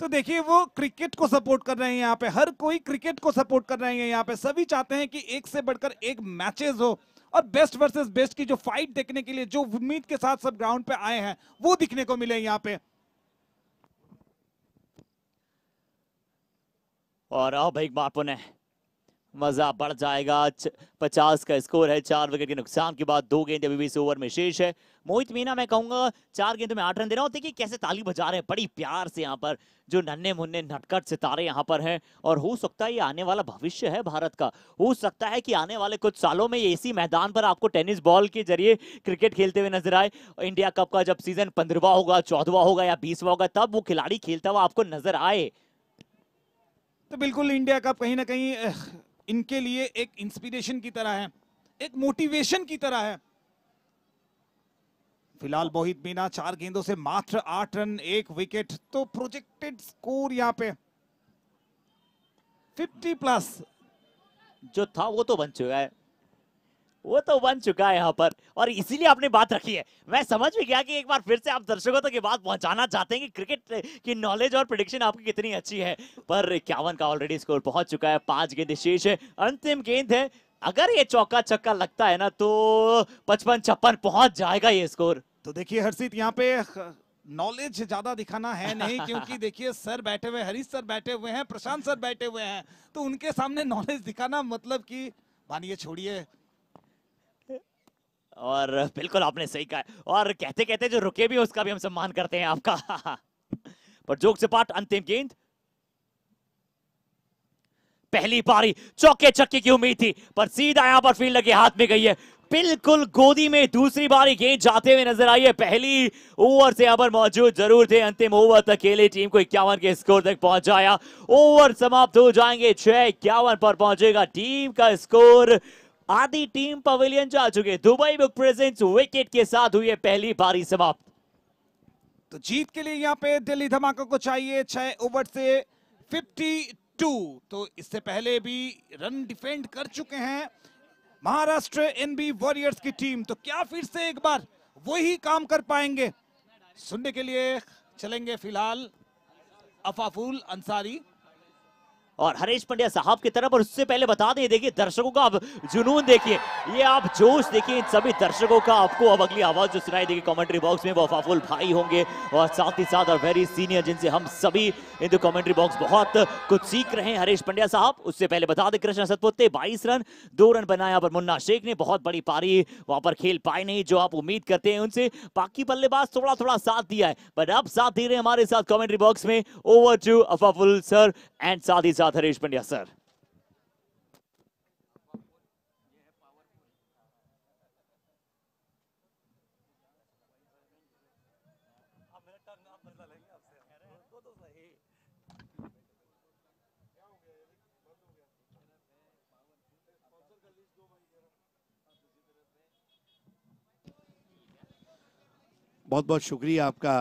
तो देखिए वो क्रिकेट को सपोर्ट कर रहे हैं यहाँ पे हर कोई क्रिकेट को सपोर्ट कर रहे हैं यहाँ पे सभी चाहते हैं कि एक से बढ़कर एक मैचेस हो और बेस्ट वर्सेस बेस्ट की जो फाइट देखने के लिए जो उम्मीद के साथ सब ग्राउंड पे आए हैं वो दिखने को मिले यहाँ पे और आओ भाई बापू ने मज़ा बढ़ जाएगा पचास का स्कोर है चार विकेट के नुकसान के बाद दो गेंद अभी भी इस ओवर में शेष है मोहित मीना मैं कहूंगा चार गेंदों में आठ रन दे रहा हूँ देखिए कैसे ताली बजा रहे हैं बड़ी प्यार से यहाँ पर जो नन्हे मुन्ने नटकट सितारे यहाँ पर हैं और हो सकता है ये आने वाला भविष्य है भारत का हो सकता है कि आने वाले कुछ सालों में ये इसी मैदान पर आपको टेनिस बॉल के जरिए क्रिकेट खेलते हुए नजर आए इंडिया कप का जब सीजन पंद्रवा होगा चौदवा होगा या बीसवा होगा तब वो खिलाड़ी खेलता हुआ आपको नजर आए तो बिल्कुल इंडिया कप कहीं ना कहीं इनके लिए एक इंस्पिरेशन की तरह है एक मोटिवेशन की तरह है फिलहाल मोहित मीना चार गेंदों से मात्र आठ रन एक विकेट तो प्रोजेक्टेड स्कोर यहां पे 50 प्लस जो था वो तो बन चुका है वो तो बन चुका है यहाँ पर और इसीलिए आपने बात रखी है मैं समझ भी गया कि एक बार फिर से आप दर्शकों तक तो ये बात पहुंचाना चाहते हैं कि क्रिकेट की नॉलेज और प्रिडिक्शन आपकी कितनी अच्छी है पर इक्यावन का ऑलरेडी स्कोर पहुंच चुका है पांच गेंद शेष है अंतिम गेंद है अगर ये चौका चक्का लगता है ना तो पचपन छप्पन पहुंच जाएगा ये स्कोर तो देखिए हर्षित यहाँ पे नॉलेज ज्यादा दिखाना है नहीं क्योंकि देखिए सर बैठे हुए हरीश सर बैठे हुए हैं प्रशांत सर बैठे हुए हैं तो उनके सामने नॉलेज दिखाना मतलब कि मानिए छोड़िए और बिल्कुल आपने सही कहा और कहते कहते जो रुके भी उसका भी हम सम्मान करते हैं आपका पर जोक से पाठ अंतिम गेंद पहली पारी चौके चक्के की उम्मीद थी पर सीधा यहां पर फील्ड लगे हाथ में गई है बिल्कुल गोदी में दूसरी बारी गेंद जाते हुए नजर आई है पहली ओवर से अबर मौजूद जरूर थे अंतिम ओवर तक अकेले टीम को इक्यावन के स्कोर तक पहुंचाया ओवर समाप्त हो जाएंगे छह इक्यावन पर पहुंचेगा टीम का स्कोर आदि टीम पवेलियन जा चुके दुबई बुक प्रेजेंट विकेट के साथ हुई पहली पारी समाप्त तो जीत के लिए यहाँ पे दिल्ली धमाका को चाहिए छह ओवर से 52 तो इससे पहले भी रन डिफेंड कर चुके हैं महाराष्ट्र एनबी वॉरियर्स की टीम तो क्या फिर से एक बार वही काम कर पाएंगे सुनने के लिए चलेंगे फिलहाल अफाफुल अंसारी और हरीश पंड्या साहब की तरफ और उससे पहले बता दें देखिए दर्शकों का अब जुनून देखिए ये आप जोश देखिए इन सभी दर्शकों का आपको अब अगली आवाज जो सुनाई देगी कमेंट्री बॉक्स में वो फाफुल भाई होंगे और साथ ही साथ और वेरी सीनियर जिनसे हम सभी इन द कमेंट्री बॉक्स बहुत कुछ सीख रहे हैं हरीश पंड्या साहब उससे पहले बता दें कृष्ण सतपुते बाईस रन दो रन बनाया पर मुन्ना शेख ने बहुत बड़ी पारी वहां पर खेल पाए नहीं जो आप उम्मीद करते हैं उनसे बाकी बल्लेबाज थोड़ा थोड़ा साथ दिया है बट अब साथ दे रहे हमारे साथ कॉमेंट्री बॉक्स में ओवर टू अफाफुल सर एंड साथ ही साथ हरीश पंड्या सर बहुत बहुत शुक्रिया आपका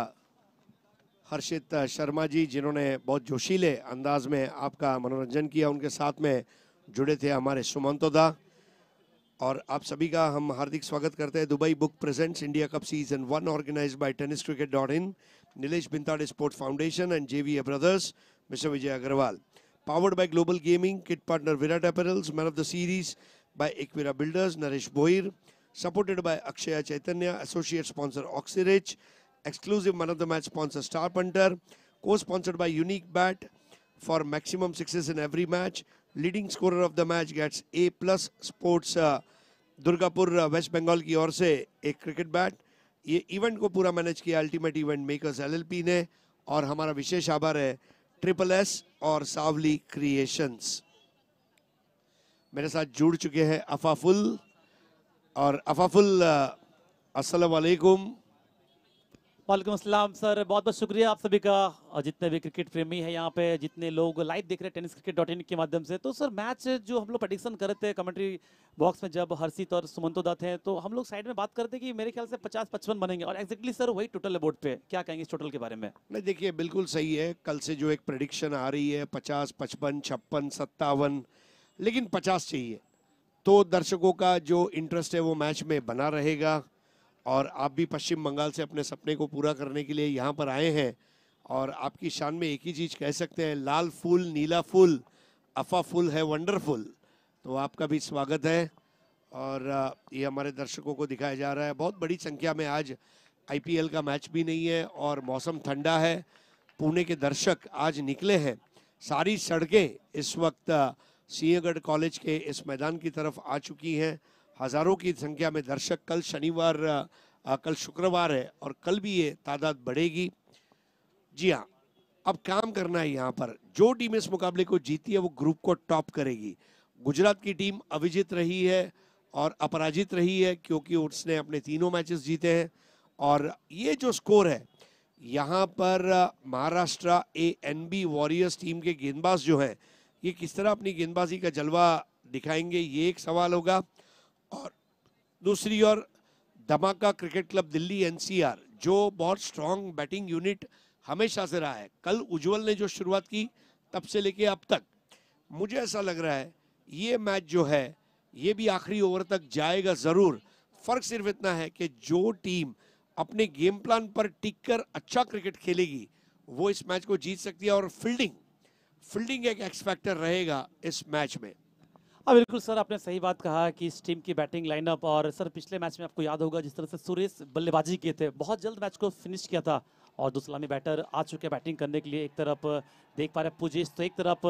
हर्षित शर्मा जी जिन्होंने बहुत जोशीले अंदाज में आपका मनोरंजन किया उनके साथ में जुड़े थे हमारे सुमंतोदा और आप सभी का हम हार्दिक स्वागत करते हैं Dubai book presents India Cup season one organise by tennis cricket dot in Nilesh Bintade sports foundation and A brothers mister Vijay Agarwal powered by global gaming kit partner Virat apparels man of the series by Equira builders Naresh Boir supported by Akshaya Chaitanya associate sponsor Oxyrich, exclusive man of the match sponsor Star Punter, co-sponsored by Unique Bat for maximum success in every match. Leading scorer of the match gets A plus Sports uh, Durgapur West Bengal की ओर से एक cricket bat ये event को पूरा manage किया ultimate event makers LLP ने और हमारा विशेष आभार है ट्रिपल एस और सावली क्रिएशंस मेरे साथ जुड़ चुके हैं अफाफुल और अफाफुल अस्सलाम वालेकुम वालेकुम असलम सर बहुत बहुत शुक्रिया आप सभी का और जितने भी क्रिकेट प्रेमी हैं यहाँ पे जितने लोग लाइव देख रहे हैं टेनिस क्रिकेट डॉट इन के माध्यम से तो सर मैच जो हम लोग प्रडिक्शन कर रहे थे कमेंट्री बॉक्स में जब हर्षित और सुमंतो दत्त हैं तो हम लोग साइड में बात करते कि मेरे ख्याल से पचास पचपन बनेंगे और एक्जैक्टली सर वही टोटल है बोर्ड पे क्या कहेंगे इस टोटल के बारे में नहीं देखिए बिल्कुल सही है कल से जो एक प्रडिक्शन आ रही है पचास पचपन छप्पन सत्तावन लेकिन पचास चाहिए तो दर्शकों का जो इंटरेस्ट है वो मैच में बना रहेगा और आप भी पश्चिम बंगाल से अपने सपने को पूरा करने के लिए यहाँ पर आए हैं और आपकी शान में एक ही चीज़ कह सकते हैं लाल फूल नीला फूल अफा फूल है वंडरफुल तो आपका भी स्वागत है और ये हमारे दर्शकों को दिखाया जा रहा है बहुत बड़ी संख्या में आज आईपीएल का मैच भी नहीं है और मौसम ठंडा है पुणे के दर्शक आज निकले हैं सारी सड़कें इस वक्त सिंहगढ़ कॉलेज के इस मैदान की तरफ आ चुकी हैं हज़ारों की संख्या में दर्शक कल शनिवार कल शुक्रवार है और कल भी ये तादाद बढ़ेगी जी हाँ अब काम करना है यहाँ पर जो टीम इस मुकाबले को जीती है वो ग्रुप को टॉप करेगी गुजरात की टीम अविजित रही है और अपराजित रही है क्योंकि उसने अपने तीनों मैचेस जीते हैं और ये जो स्कोर है यहाँ पर Maharashtra A N B Warriors team के गेंदबाज जो हैं ये किस तरह अपनी गेंदबाजी का जलवा दिखाएंगे ये एक सवाल होगा और दूसरी ओर धमाका क्रिकेट क्लब दिल्ली एनसीआर जो बहुत स्ट्रांग बैटिंग यूनिट हमेशा से रहा है कल उज्जवल ने जो शुरुआत की तब से लेके अब तक मुझे ऐसा लग रहा है ये मैच जो है ये भी आखिरी ओवर तक जाएगा ज़रूर फ़र्क सिर्फ इतना है कि जो टीम अपने गेम प्लान पर टिक कर अच्छा क्रिकेट खेलेगी वो इस मैच को जीत सकती है और फील्डिंग फील्डिंग एक एक्सपेक्टर रहेगा इस मैच में हाँ बिल्कुल सर आपने सही बात कहा कि इस टीम की बैटिंग लाइनअप और सर पिछले मैच में आपको याद होगा जिस तरह से सुरेश बल्लेबाजी किए थे बहुत जल्द मैच को फिनिश किया था और दुसलामी बैटर आ चुके बैटिंग करने के लिए एक तरफ देख पा रहे पूजेश तो एक तरफ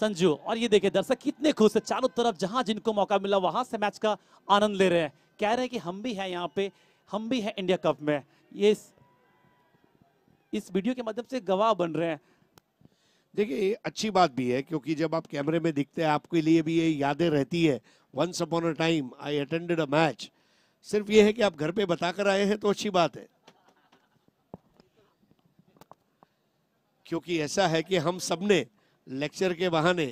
संजू और ये देखे दर्शक कितने खुश है चारों तरफ जहां जिनको मौका मिला वहां से मैच का आनंद ले रहे हैं कह रहे हैं कि हम भी हैं यहाँ पे हम भी हैं इंडिया कप में ये इस वीडियो के माध्यम से गवाह बन रहे हैं देखिए अच्छी बात भी है क्योंकि जब आप कैमरे में दिखते हैं आपके लिए भी ये यादें रहती है once upon a time I attended a match सिर्फ ये है कि आप घर पे बताकर आए हैं तो अच्छी बात है क्योंकि ऐसा है कि हम सबने लेक्चर के बहाने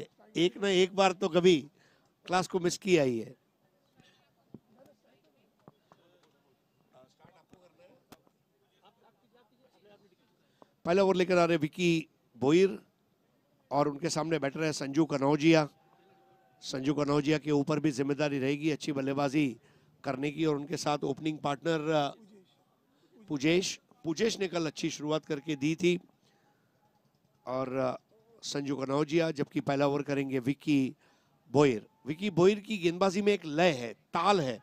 एक ना एक बार तो कभी क्लास को मिस किया ही है पहला ओवर लेकर आ रहे विकी बोईर और उनके सामने बैठ रहे हैं संजू कनौजिया संजू कनौजिया के ऊपर भी जिम्मेदारी रहेगी अच्छी बल्लेबाजी करने की और उनके साथ ओपनिंग पार्टनर पुजेश पुजेश ने कल अच्छी शुरुआत करके दी थी और संजू कनौजिया जबकि पहला ओवर करेंगे विक्की बोयर विक्की बोयर की गेंदबाजी में एक लय है ताल है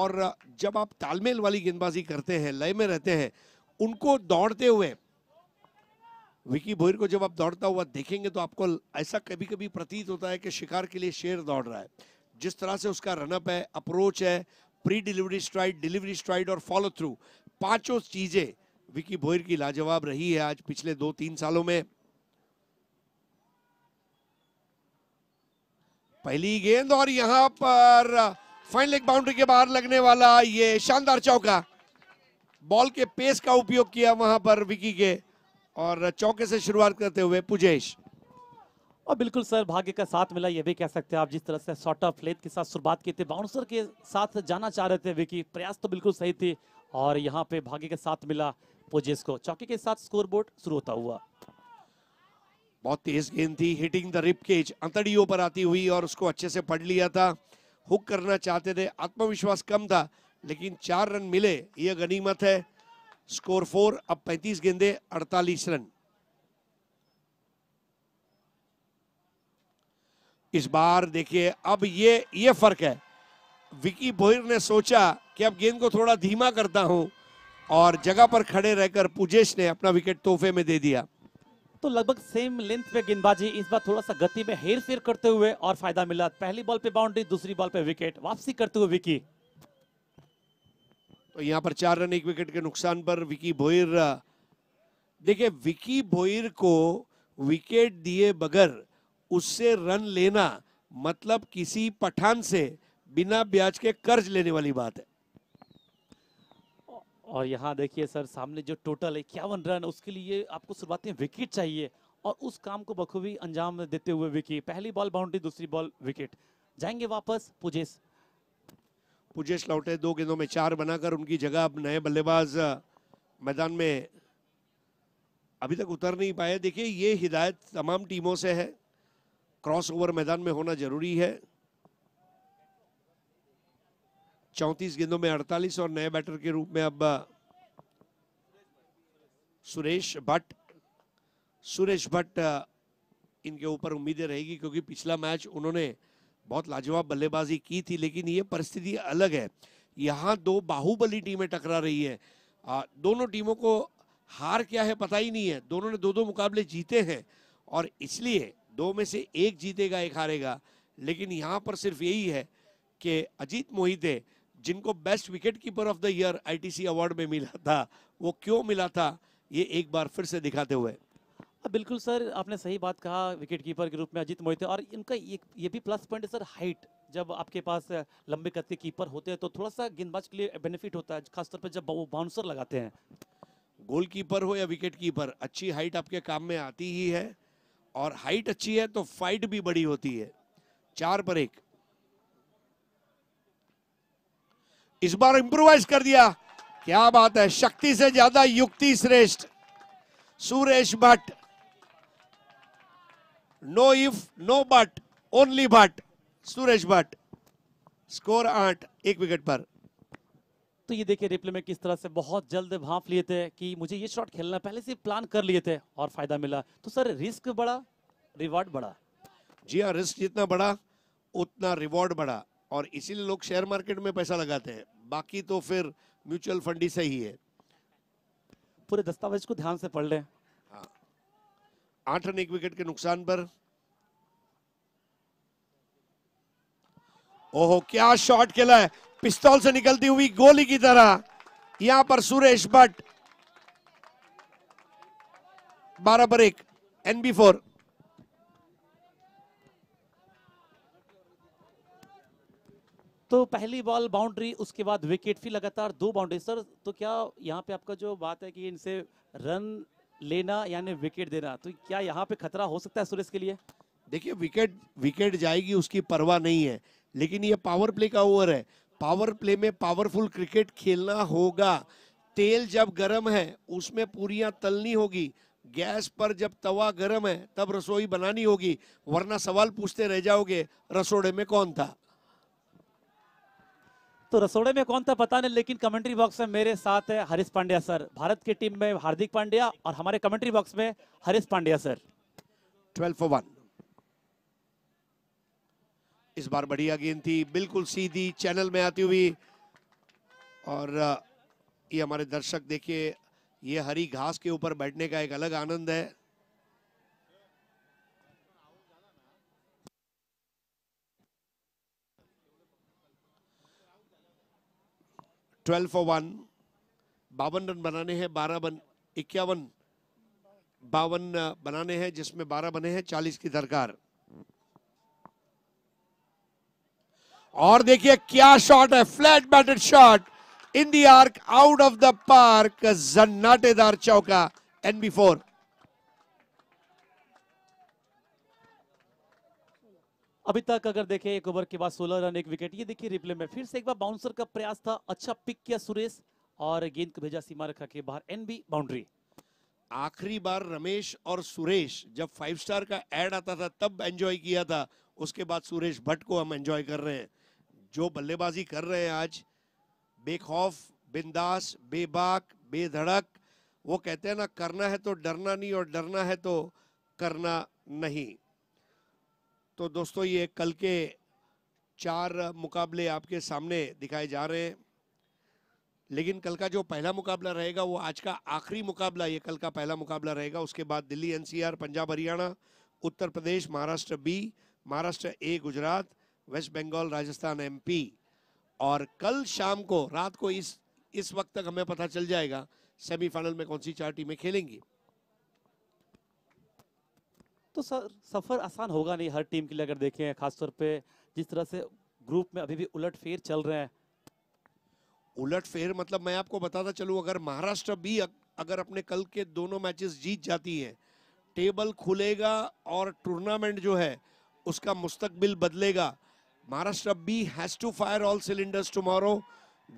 और जब आप तालमेल वाली गेंदबाजी करते हैं लय में रहते हैं उनको दौड़ते हुए विकी भोईर को जब आप दौड़ता हुआ देखेंगे तो आपको ऐसा कभी कभी प्रतीत होता है कि शिकार के लिए शेर दौड़ रहा है जिस तरह से उसका रनअप है अप्रोच है pre delivery stride delivery stride और फॉलो थ्रू पांचों चीज़ें विकी भोईर की लाजवाब रही है आज पिछले दो तीन सालों में पहली गेंद और यहां पर फाइनल एक बाउंड्री के बाहर लगने वाला ये शानदार चौका बॉल के पेस का उपयोग किया वहां पर विकी के और चौके से शुरुआत करते हुए पुजेश और बिल्कुल सर भाग्य का साथ मिला ये भी कह सकते हैं आप जिस तरह से शॉर्ट ऑफ लेथ के साथ शुरुआत की थी बाउंसर के साथ जाना चाह रहे थे विकी प्रयास तो बिल्कुल सही थी और यहाँ पे भाग्य के साथ मिला पुजेश को चौके के साथ स्कोरबोर्ड शुरू होता हुआ बहुत तेज गेंद थी हिटिंग द रिप केज अंतड़ियों पर आती हुई और उसको अच्छे से पढ़ लिया था हुक करना चाहते थे आत्मविश्वास कम था लेकिन चार रन मिले यह गनीमत है स्कोर फोर अब 35 गेंदे 48 रन इस बार देखिए अब ये ये फर्क है विकी भोईर ने सोचा कि अब गेंद को थोड़ा धीमा करता हूं और जगह पर खड़े रहकर पूजेश ने अपना विकेट तोहफे में दे दिया तो लगभग सेम लेंथ पे गेंदबाजी इस बार थोड़ा सा गति में हेर फेर करते हुए और फायदा मिला पहली बॉल पे बाउंड्री दूसरी बॉल पे विकेट वापसी करते हुए विकी तो यहां पर चार रन एक विकेट के नुकसान पर विकी भोईर देखिए विकी भोईर को विकेट दिए बगैर उससे रन लेना मतलब किसी पठान से बिना ब्याज के कर्ज लेने वाली बात है और यहाँ देखिए सर सामने जो टोटल है इक्यावन रन उसके लिए आपको शुरुआत में विकेट चाहिए और उस काम को बखूबी अंजाम देते हुए विकी पहली बॉल बाउंड्री दूसरी बॉल विकेट जाएंगे वापस पुजेश पुजेश लौटे दो गेंदों में चार बनाकर उनकी जगह अब नए बल्लेबाज मैदान में अभी तक उतर नहीं पाए देखिए ये हिदायत तमाम टीमों से है क्रॉस ओवर मैदान में होना जरूरी है चौतीस गेंदों में 48 और नए बैटर के रूप में अब सुरेश भट्ट सुरेश भट्ट इनके ऊपर उम्मीदें रहेगी क्योंकि पिछला मैच उन्होंने बहुत लाजवाब बल्लेबाजी की थी लेकिन ये परिस्थिति अलग है यहाँ दो बाहुबली टीमें टकरा रही है आ, दोनों टीमों को हार क्या है पता ही नहीं है दोनों ने दो दो मुकाबले जीते हैं और इसलिए दो में से एक जीतेगा एक हारेगा लेकिन यहाँ पर सिर्फ यही है कि अजीत मोहिते जिनको best wicket keeper of the year ITC award में मिला था वो क्यों मिला था ये एक बार फिर से दिखाते हुए हाँ, बिल्कुल सर आपने सही बात कहा विकेट कीपर के रूप में अजीत मोहित और इनका ये, ये भी प्लस पॉइंट है सर हाइट जब आपके पास लंबे कद के कीपर होते हैं तो थोड़ा सा गेंदबाज के लिए बेनिफिट होता है खासतौर पर जब वो बाउंसर लगाते हैं गोलकीपर हो या विकेट कीपर अच्छी हाइट आपके काम में आती ही है और हाइट अच्छी है तो फाइट भी बड़ी होती है चार पर एक इस बार इंप्रोवाइज कर दिया क्या बात है शक्ति से ज्यादा युक्ति श्रेष्ठ Suresh Bhatt no if no but only bat Suraj bat score आठ एक विकेट पर तो ये देखिए रिप्ले में किस तरह से बहुत जल्द भाप लिए थे कि मुझे ये शॉट खेलना पहले से प्लान कर लिए थे और फायदा मिला तो सर रिस्क बड़ा रिवॉर्ड बड़ा जी हाँ रिस्क जितना बड़ा उतना रिवॉर्ड बड़ा और इसीलिए लोग शेयर मार्केट में पैसा लगाते हैं बाकी तो फिर म्यूचुअल फंड ही सही है पूरे दस्तावेज को ध्यान से पढ़ लें आठ रन एक विकेट के नुकसान पर ओहो क्या शॉट खेला है पिस्तौल से निकलती हुई गोली की तरह यहां पर सुरेश भट्ट बारह पर एक एनबी फोर तो पहली बॉल बाउंड्री उसके बाद विकेट भी लगातार दो बाउंड्री सर तो क्या यहाँ पे आपका जो बात है कि इनसे रन लेना यानी विकेट देना तो क्या यहाँ पे खतरा हो सकता है सुरेश के लिए देखिए विकेट विकेट जाएगी उसकी परवाह नहीं है लेकिन ये पावर प्ले का ओवर है पावर प्ले में पावरफुल क्रिकेट खेलना होगा तेल जब गर्म है उसमें पूरियां तलनी होगी गैस पर जब तवा गर्म है तब रसोई बनानी होगी वरना सवाल पूछते रह जाओगे रसोड़े में कौन था तो रसोड़े में कौन था पता नहीं लेकिन कमेंट्री बॉक्स में मेरे साथ है हरीश पांड्या सर भारत की टीम में हार्दिक पांड्या और हमारे कमेंट्री बॉक्स में Harish Pandya sir twelve for one इस बार बढ़िया गेंद थी बिल्कुल सीधी चैनल में आती हुई और ये हमारे दर्शक देखिए ये हरी घास के ऊपर बैठने का एक अलग आनंद है ट्वेल्व फॉर वन बावन रन बनाने हैं बारह बन इक्यावन बावन बनाने हैं जिसमें बारह बने हैं चालीस की दरकार और देखिए क्या शॉट है फ्लैट बैटेड शॉट इन दर्क आउट ऑफ द पार्क जन्नाटेदार चौका एनबी फोर अभी तक अगर देखें एक ओवर के बाद 16 रन एक विकेट ये देखिए रिप्ले में फिर से एक बार बाउंसर का प्रयास था अच्छा पिक किया सुरेश और गेंद को भेजा सीमा रखा के बाहर एनबी बाउंड्री आखिरी बार रमेश और सुरेश जब फाइव स्टार का एड आता था तब एंजॉय किया था उसके बाद सुरेश भट्ट को हम एंजॉय कर रहे हैं जो बल्लेबाजी कर रहे हैं आज बेखौफ बिंदास बेबाक बेधड़क वो कहते हैं ना करना है तो डरना नहीं और डरना है तो करना नहीं तो दोस्तों ये कल के चार मुकाबले आपके सामने दिखाए जा रहे हैं लेकिन कल का जो पहला मुकाबला रहेगा वो आज का आखिरी मुकाबला ये कल का पहला मुकाबला रहेगा उसके बाद Delhi NCR Punjab Haryana Uttar Pradesh Maharashtra B Maharashtra A Gujarat West Bengal Rajasthan MP और कल शाम को रात को इस इस वक्त तक हमें पता चल जाएगा सेमीफाइनल में कौन सी चार टीमें खेलेंगी तो सर सफ़र आसान होगा नहीं हर टीम के लिए अगर देखें खासतौर पे जिस तरह से ग्रुप में अभी भी उलट फेर चल रहे हैं उलट फेर मतलब मैं आपको बताता चलूँ अगर महाराष्ट्र भी अगर अपने कल के दोनों मैचेस जीत जाती है टेबल खुलेगा और टूर्नामेंट जो है उसका मुस्तकबिल बदलेगा Maharashtra B has to fire all cylinders tomorrow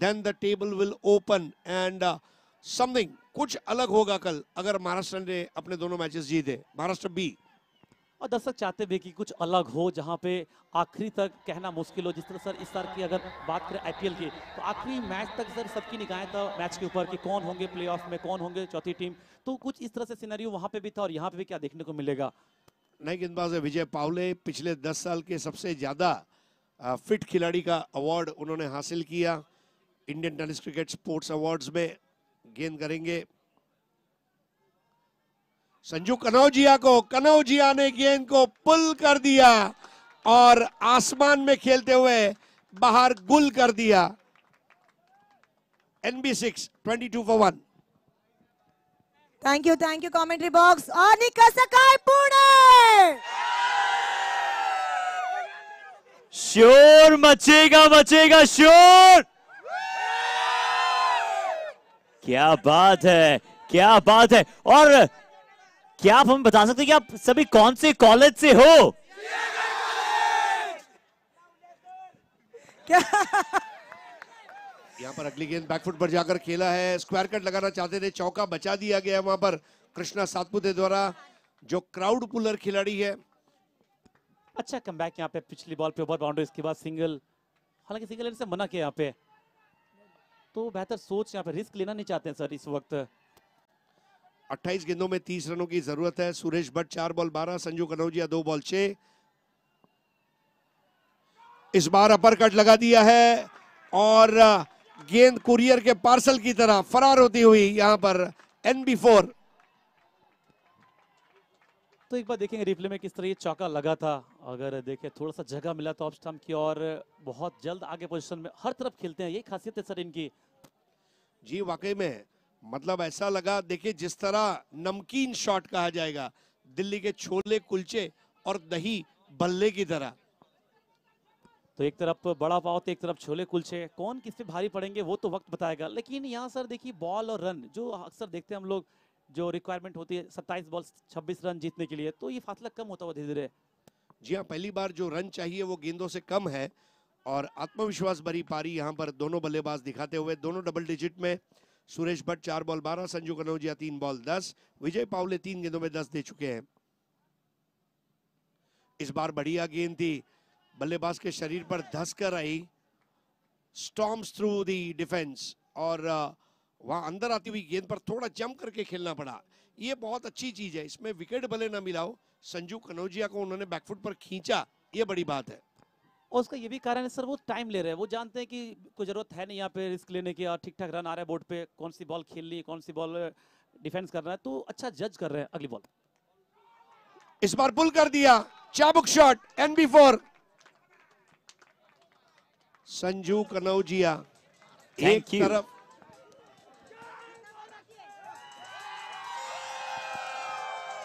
then the table will open and something कुछ अलग होगा कल अगर महाराष्ट्र ने अपने दोनों मैचेस जीते महाराष्ट्र बी और दर्शक चाहते भी कि कुछ अलग हो जहाँ पे आखिरी तक कहना मुश्किल हो जिस तरह सर इस तरह की अगर बात करें आईपीएल की तो आखिरी मैच तक सर सबकी निगाहें था मैच के ऊपर कि कौन होंगे प्लेऑफ में कौन होंगे चौथी टीम तो कुछ इस तरह से सीनरी वहाँ पे भी था और यहाँ पे भी क्या देखने को मिलेगा नए गेंदबाज विजय पावले पिछले दस साल के सबसे ज़्यादा फिट खिलाड़ी का अवार्ड उन्होंने हासिल किया Indian tennis cricket sports awards में गेंद करेंगे संजू कनौजिया को कनौजिया ने गेंद को पुल कर दिया और आसमान में खेलते हुए बाहर गुल कर दिया NB six twenty two for one thank you thank you commentary box और निकसकाय पुणे श्योर मचेगा मचेगा श्योर क्या बात है क्या बात है और क्या आप हमें बता सकते हैं कि आप सभी कौन से कॉलेज से हो क्या यहाँ पर अगली गेंद बैकफुट पर जाकर खेला है स्क्वायर कट लगाना चाहते थे चौका बचा दिया गया वहां पर कृष्णा सातपुते द्वारा जो क्राउड पुलर खिलाड़ी है अच्छा कम बैक यहाँ पे पिछली बॉल पे ओवर बाउंड्री इसके बाद सिंगल हालांकि सिंगल से मना किया यहाँ पे तो बेहतर सोच यहाँ पे रिस्क लेना नहीं चाहते हैं सर इस वक्त 28 गेंदों में 30 रनों की जरूरत है सुरेश भट्ट चार बॉल 12 संजू कनौजिया दो बॉल छे इस बार अपर कट लगा दिया है और गेंद कुरियर के पार्सल की तरह फरार होती हुई यहां पर एनबी फोर तो एक बार देखेंगे रिप्ले में किस तरह ये चौका लगा था अगर देखें थोड़ा सा जगह मिला तो ऑफ की और बहुत जल्द आगे पोजीशन में हर तरफ खेलते हैं यही खासियत है सर इनकी जी वाकई में मतलब ऐसा लगा देखिए जिस तरह नमकीन शॉट कहा जाएगा दिल्ली के छोले कुलचे और दही बल्ले की तरह तो एक तरफ तो बड़ा पाव तो एक तरफ छोले कुलचे कौन किस पे भारी पड़ेंगे वो तो वक्त बताएगा लेकिन यहाँ सर देखिए बॉल और रन जो अक्सर देखते हैं हम लोग जो रिक्वायरमेंट होती है सत्ताईस बॉल छब्बीस रन जीतने के लिए तो ये फासला कम होता हुआ धीरे धीरे जी हाँ पहली बार जो रन चाहिए वो गेंदों से कम है और आत्मविश्वास भरी पारी यहाँ पर दोनों बल्लेबाज दिखाते हुए दोनों डबल डिजिट में सुरेश भट्ट चार बॉल बारह संजू कनौजिया तीन बॉल दस विजय पावले तीन गेंदों में दस दे चुके हैं इस बार बढ़िया गेंद थी बल्लेबाज के शरीर पर धस कर आई स्टॉम्स थ्रू दी डिफेंस और वहां अंदर आती हुई गेंद पर थोड़ा जम करके खेलना पड़ा ये बहुत अच्छी चीज है इसमें विकेट भले ना मिलाओ संजू कनौजिया को उन्होंने बैकफुट पर खींचा ये बड़ी बात है और उसका ये भी कारण है सर वो टाइम ले रहे हैं वो जानते हैं कि कोई ज़रूरत है नहीं यहाँ पे रिस्क लेने की और ठीक ठाक रन आ रहा है बोर्ड पे कौन सी बॉल खेलनी कौन सी बॉल डिफेंस रहा है तो अच्छा जज कर रहे हैं अगली बॉल इस बार पुल कर दिया चाबुक shot NB four Sanju Kanaujia एक तरफ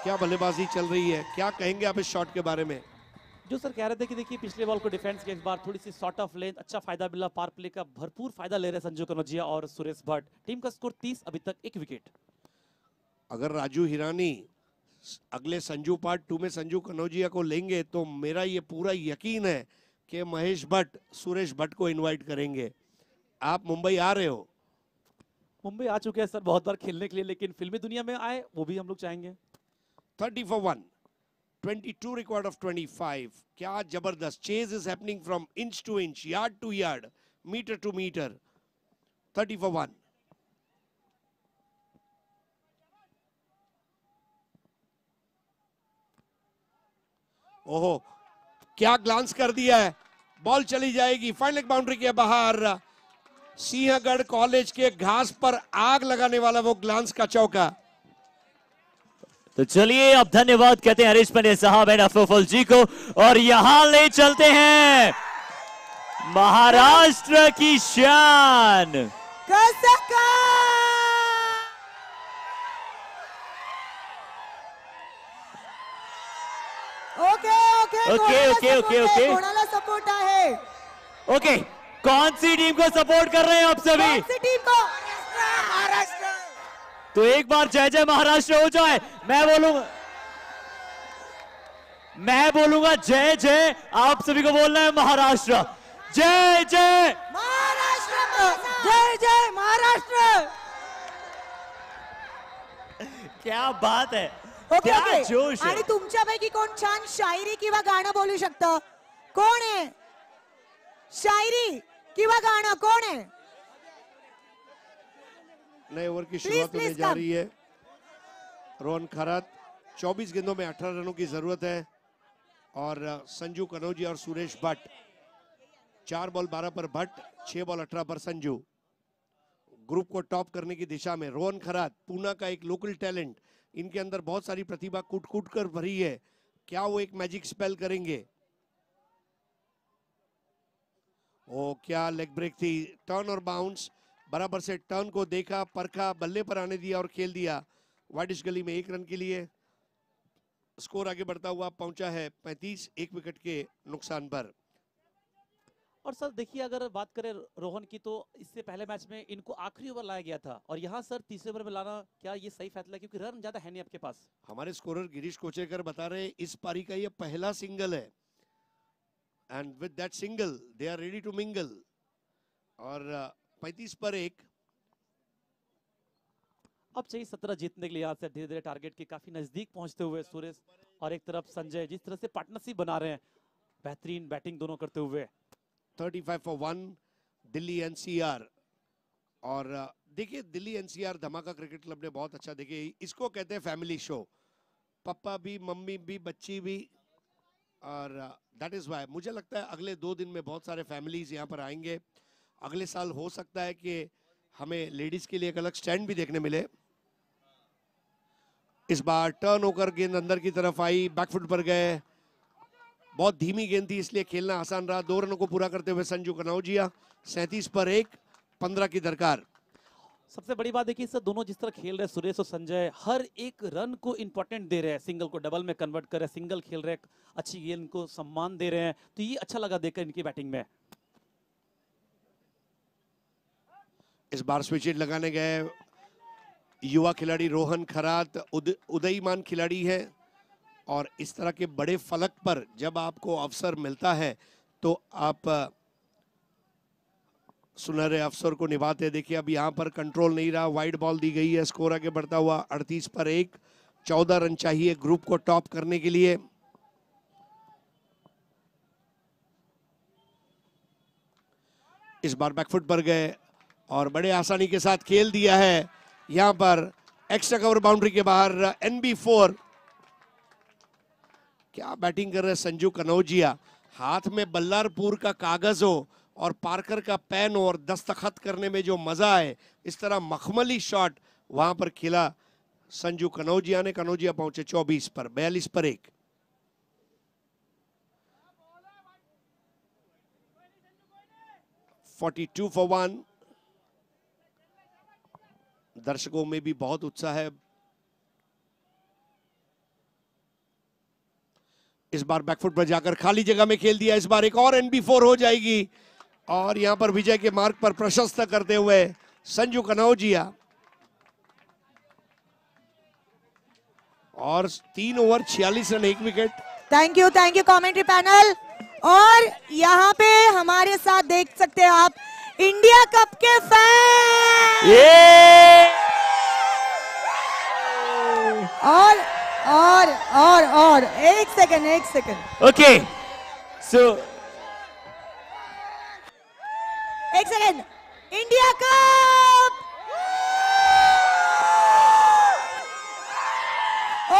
क्या बल्लेबाजी चल रही है क्या कहेंगे आप इस शॉट के बारे में जो सर कह रहे थे कि देखिए पिछले बॉल को डिफेंस के इस बार थोड़ी सी शॉर्ट ऑफ लेंथ अच्छा फायदा मिला पार प्ले का भरपूर फायदा ले रहे संजू कनौजिया और सुरेश भट्ट टीम का स्कोर तीस अभी तक एक विकेट अगर राजू हिरानी अगले संजू पार्ट टू में संजू कनौजिया को लेंगे तो मेरा ये पूरा यकीन है कि महेश भट्ट सुरेश भट्ट को इनवाइट करेंगे आप मुंबई आ रहे हो मुंबई आ चुके हैं सर बहुत बार खेलने के लिए लेकिन फिल्मी दुनिया में आए वो भी हम लोग चाहेंगे thirty for one 22 required of 25. Kya zabardast Chase is happening from inch to inch, yard to yard, meter to meter. 30 for 1. ओहो क्या ग्लांस कर दिया है बॉल चली जाएगी फाइनल बाउंड्री के बाहर सिंहगढ़ कॉलेज के घास पर आग लगाने वाला वो ग्लांस का चौका तो चलिए अब धन्यवाद कहते हैं हरीश पंडित साहब एंड अफोफल जी को और यहां ले चलते हैं महाराष्ट्र की शान okay okay okay okay okay okay support okay कौन सी टीम को सपोर्ट कर रहे हैं आप सभी टीम को महाराष्ट्र तो एक बार जय जय महाराष्ट्र हो जाए मैं बोलूंगा मैं बोलूंगा जय जय आप सभी को बोलना है महाराष्ट्र जय जय महाराष्ट्र जय जय महाराष्ट्र क्या बात है ओके ओके जोश आणि तुमच्यापैकी कोण छान शायरी कि गाना बोलू शकतं कोण शायरी कि गाना कौन है नए ओवर की शुरुआत होने जा रही है रोहन खरत 24 गेंदों में 18 रनों की जरूरत है और संजू कनौजी और सुरेश भट्ट चार बॉल 12 पर भट्ट छह बॉल 18 पर संजू ग्रुप को टॉप करने की दिशा में रोहन खरात पूना का एक लोकल टैलेंट इनके अंदर बहुत सारी प्रतिभा कूट कूट कर भरी है क्या वो एक मैजिक स्पेल करेंगे ओ क्या लेग ब्रेक थी टर्न और बाउंस बराबर से टर्न को देखा परखा बल्ले पर आने दिया और खेल दिया वाइडिश गली में एक रन के लिए स्कोर आगे बढ़ता हुआ पहुंचा है 35 एक विकेट के नुकसान पर और सर देखिए अगर बात करें रोहन की तो इससे पहले मैच में इनको आखिरी ओवर लाया गया था और यहाँ सर तीसरे ओवर में लाना क्या ये सही फैसला क्योंकि रन ज्यादा है नहीं आपके पास हमारे स्कोरर गिरीश कोचेकर बता रहे इस पारी का ये पहला सिंगल है and with that single they are ready to mingle और पैंतीस पर एक अब चाहिए सत्रह जीतने के लिए यहाँ से धीरे धीरे टारगेट के काफी नजदीक पहुंचते हुए सुरेश और एक तरफ संजय जिस तरह से पार्टनरशिप बना रहे हैं बेहतरीन बैटिंग दोनों करते हुए thirty five for one Delhi NCR और देखिए Delhi NCR Dhamaka cricket club ने बहुत अच्छा देखिए इसको कहते हैं फैमिली शो पापा भी मम्मी भी बच्ची भी और दैट इज़ वाई मुझे लगता है अगले दो दिन में बहुत सारे फैमिलीज यहाँ पर आएंगे अगले साल हो सकता है कि हमें लेडीज के लिए एक अलग स्टैंड भी देखने मिले इस बार टर्न होकर गेंद अंदर की तरफ आई बैकफुट पर गए बहुत धीमी गेंद थी इसलिए खेलना आसान रहा दो रनों को पूरा करते हुए संजू कनौजिया सैंतीस पर एक पंद्रह की दरकार सबसे बड़ी बात देखिए सर दोनों जिस तरह खेल रहे सुरेश और संजय हर एक रन को इंपॉर्टेंट दे रहे हैं सिंगल को डबल में कन्वर्ट कर रहे हैं सिंगल खेल रहे हैं अच्छी गेंद को सम्मान दे रहे हैं तो ये अच्छा लगा देखकर इनकी बैटिंग में इस बार स्विच लगाने गए युवा खिलाड़ी रोहन खरात उद, उदयमान खिलाड़ी है और इस तरह के बड़े फलक पर जब आपको अवसर मिलता है तो आप सुनहरे अवसर को निभाते देखिए अब यहाँ पर कंट्रोल नहीं रहा वाइड बॉल दी गई है स्कोर आगे बढ़ता हुआ 38 पर एक 14 रन चाहिए ग्रुप को टॉप करने के लिए इस बार बैकफुट पर गए और बड़े आसानी के साथ खेल दिया है यहां पर एक्स्ट्रा कवर बाउंड्री के बाहर एनबी फोर क्या बैटिंग कर रहे संजू कनौजिया हाथ में बल्लारपुर का कागज हो और पार्कर का पेन हो और दस्तखत करने में जो मजा है इस तरह मखमली शॉट वहां पर खेला संजू कनौजिया ने कनौजिया पहुंचे 24 पर बयालीस पर एक फोर्टी टू फॉर वन दर्शकों में भी बहुत उत्साह है इस बार बैकफुट पर जाकर खाली जगह में खेल दिया इस बार एक और एनबी फोर हो जाएगी और यहां पर विजय के मार्ग पर प्रशस्त करते हुए संजू कनौजिया और तीन ओवर छियालीस रन एक wicket thank you thank you commentary panel और यहां पे हमारे साथ देख सकते हैं आप इंडिया कप के फैन ये और और और और एक सेकंड एक सेकंड ओके सो एक second India cup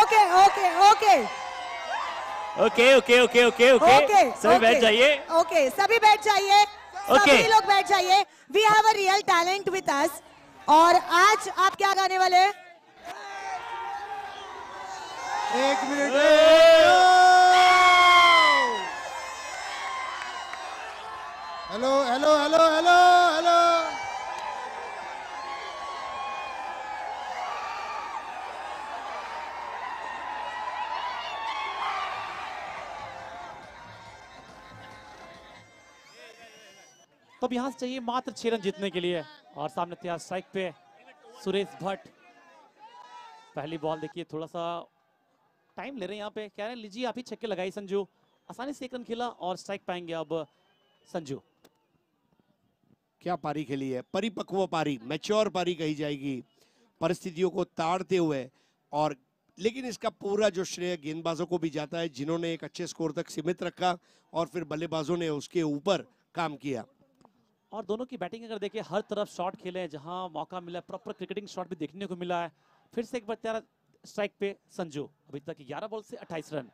okay okay okay okay okay okay okay okay सभी बैठ जाइए ओके सभी बैठ जाइए सभी लोग बैठ जाइए we have a real talent with us और आज आप क्या गाने वाले एक minute hello hello hello hello तो अब यहां से चाहिए मात्र छह रन जीतने के लिए और सामने तैयार स्ट्राइक पे सुरेश भट्ट पहली बॉल देखिए थोड़ा सा टाइम ले रहे हैं यहाँ पे कह रहे हैं लीजिए आप ही छक्के लगाई संजू आसानी से एक रन खेला और स्ट्राइक पाएंगे अब संजू क्या पारी खेली है परिपक्व पारी मैच्योर पारी कही जाएगी परिस्थितियों को ताड़ते हुए और लेकिन इसका पूरा जो श्रेय गेंदबाजों को भी जाता है जिन्होंने एक अच्छे स्कोर तक सीमित रखा और फिर बल्लेबाजों ने उसके ऊपर काम किया और दोनों की बैटिंग अगर देखिए हर तरफ शॉट खेले हैं जहां मौका मिला प्रॉपर क्रिकेटिंग शॉट भी देखने को मिला है फिर से एक बार त्यारा स्ट्राइक पे संजू अभी तक 11 बॉल से 28 रन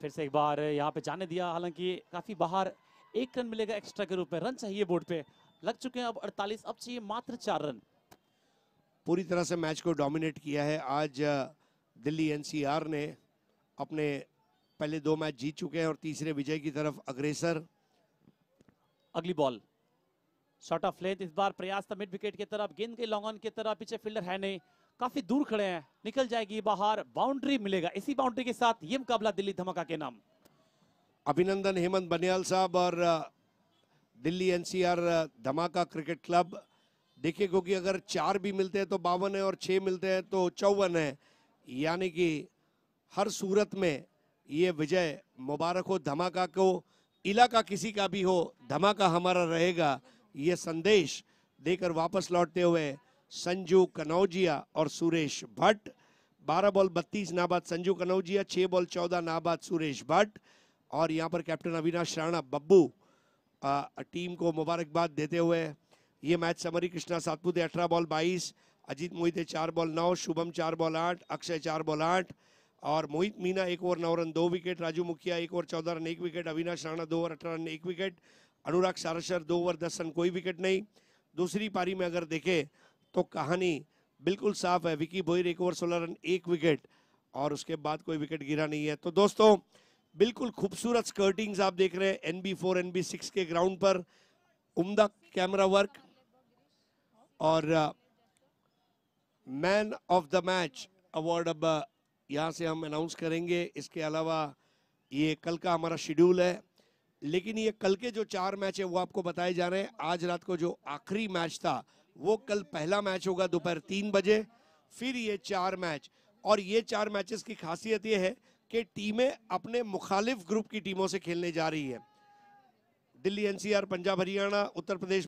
फिर से एक बार यहाँ पे जाने दिया हालांकि काफी बाहर एक रन मिलेगा एक्स्ट्रा के रूप में रन चाहिए बोर्ड पे लग चुके हैं अब 48 अब चाहिए मात्र चार रन पूरी तरह से मैच को डोमिनेट किया है आज दिल्ली एनसीआर ने अपने पहले दो मैच जीत चुके हैं और तीसरे विजय की तरफ अग्रेसर अगली बॉल शॉर्ट ऑफ लेंथ इस बार प्रयास था मिड विकेट की तरफ गेंद के लॉन्ग ऑन की तरफ पीछे फील्डर है नहीं काफी दूर खड़े हैं निकल जाएगी बाहर बाउंड्री मिलेगा इसी बाउंड्री के साथ ये मुकाबला दिल्ली धमाका के नाम अभिनंदन हेमंत बनियाल साहब और Delhi NCR Dhamaka cricket club देखिए क्योंकि अगर चार भी मिलते हैं तो बावन है और छः मिलते हैं तो चौवन है यानी कि हर सूरत में ये विजय मुबारक हो धमाका को इलाका किसी का भी हो धमाका हमारा रहेगा ये संदेश देकर वापस लौटते हुए संजू कनौजिया और सुरेश भट्ट बारह बॉल बत्तीस नाबाद संजू कनौजिया छः बॉल चौदह नाबाद सुरेश भट्ट और यहाँ पर कैप्टन अविनाश राणा बब्बू टीम को मुबारकबाद देते हुए ये मैच समरी कृष्णा सातपुते अठारह बॉल बाईस अजीत मोहिते चार बॉल नौ शुभम चार बॉल आठ अक्षय चार बॉल आठ और मोहित मीना एक ओवर नौ रन दो विकेट राजू मुखिया एक ओवर चौदह रन एक विकेट अविनाश राणा दो ओवर अठारह रन एक विकेट अनुराग सारसर दो ओवर दस रन कोई विकेट नहीं दूसरी पारी में अगर देखें तो कहानी बिल्कुल साफ है विकी भोईर एक ओवर सोलह रन एक विकेट और उसके बाद कोई विकेट गिरा नहीं है तो दोस्तों बिल्कुल खूबसूरत स्कर्टिंग्स आप देख रहे हैं N B four N B six के ग्राउंड पर उमदा कैमरा वर्क और man of the match award अब uh, यहाँ से हम अनाउंस करेंगे इसके अलावा ये कल का हमारा शेड्यूल है लेकिन ये कल के जो चार मैच है वो आपको बताए जा रहे हैं आज रात को जो आखिरी मैच था वो कल पहला मैच होगा दोपहर तीन बजे फिर ये चार मैच और ये चार मैचेस की खासियत ये है कि टीमें अपने मुखालिफ ग्रुप की टीमों से खेलने जा रही है दिल्ली एनसीआर पंजाब हरियाणा उत्तर प्रदेश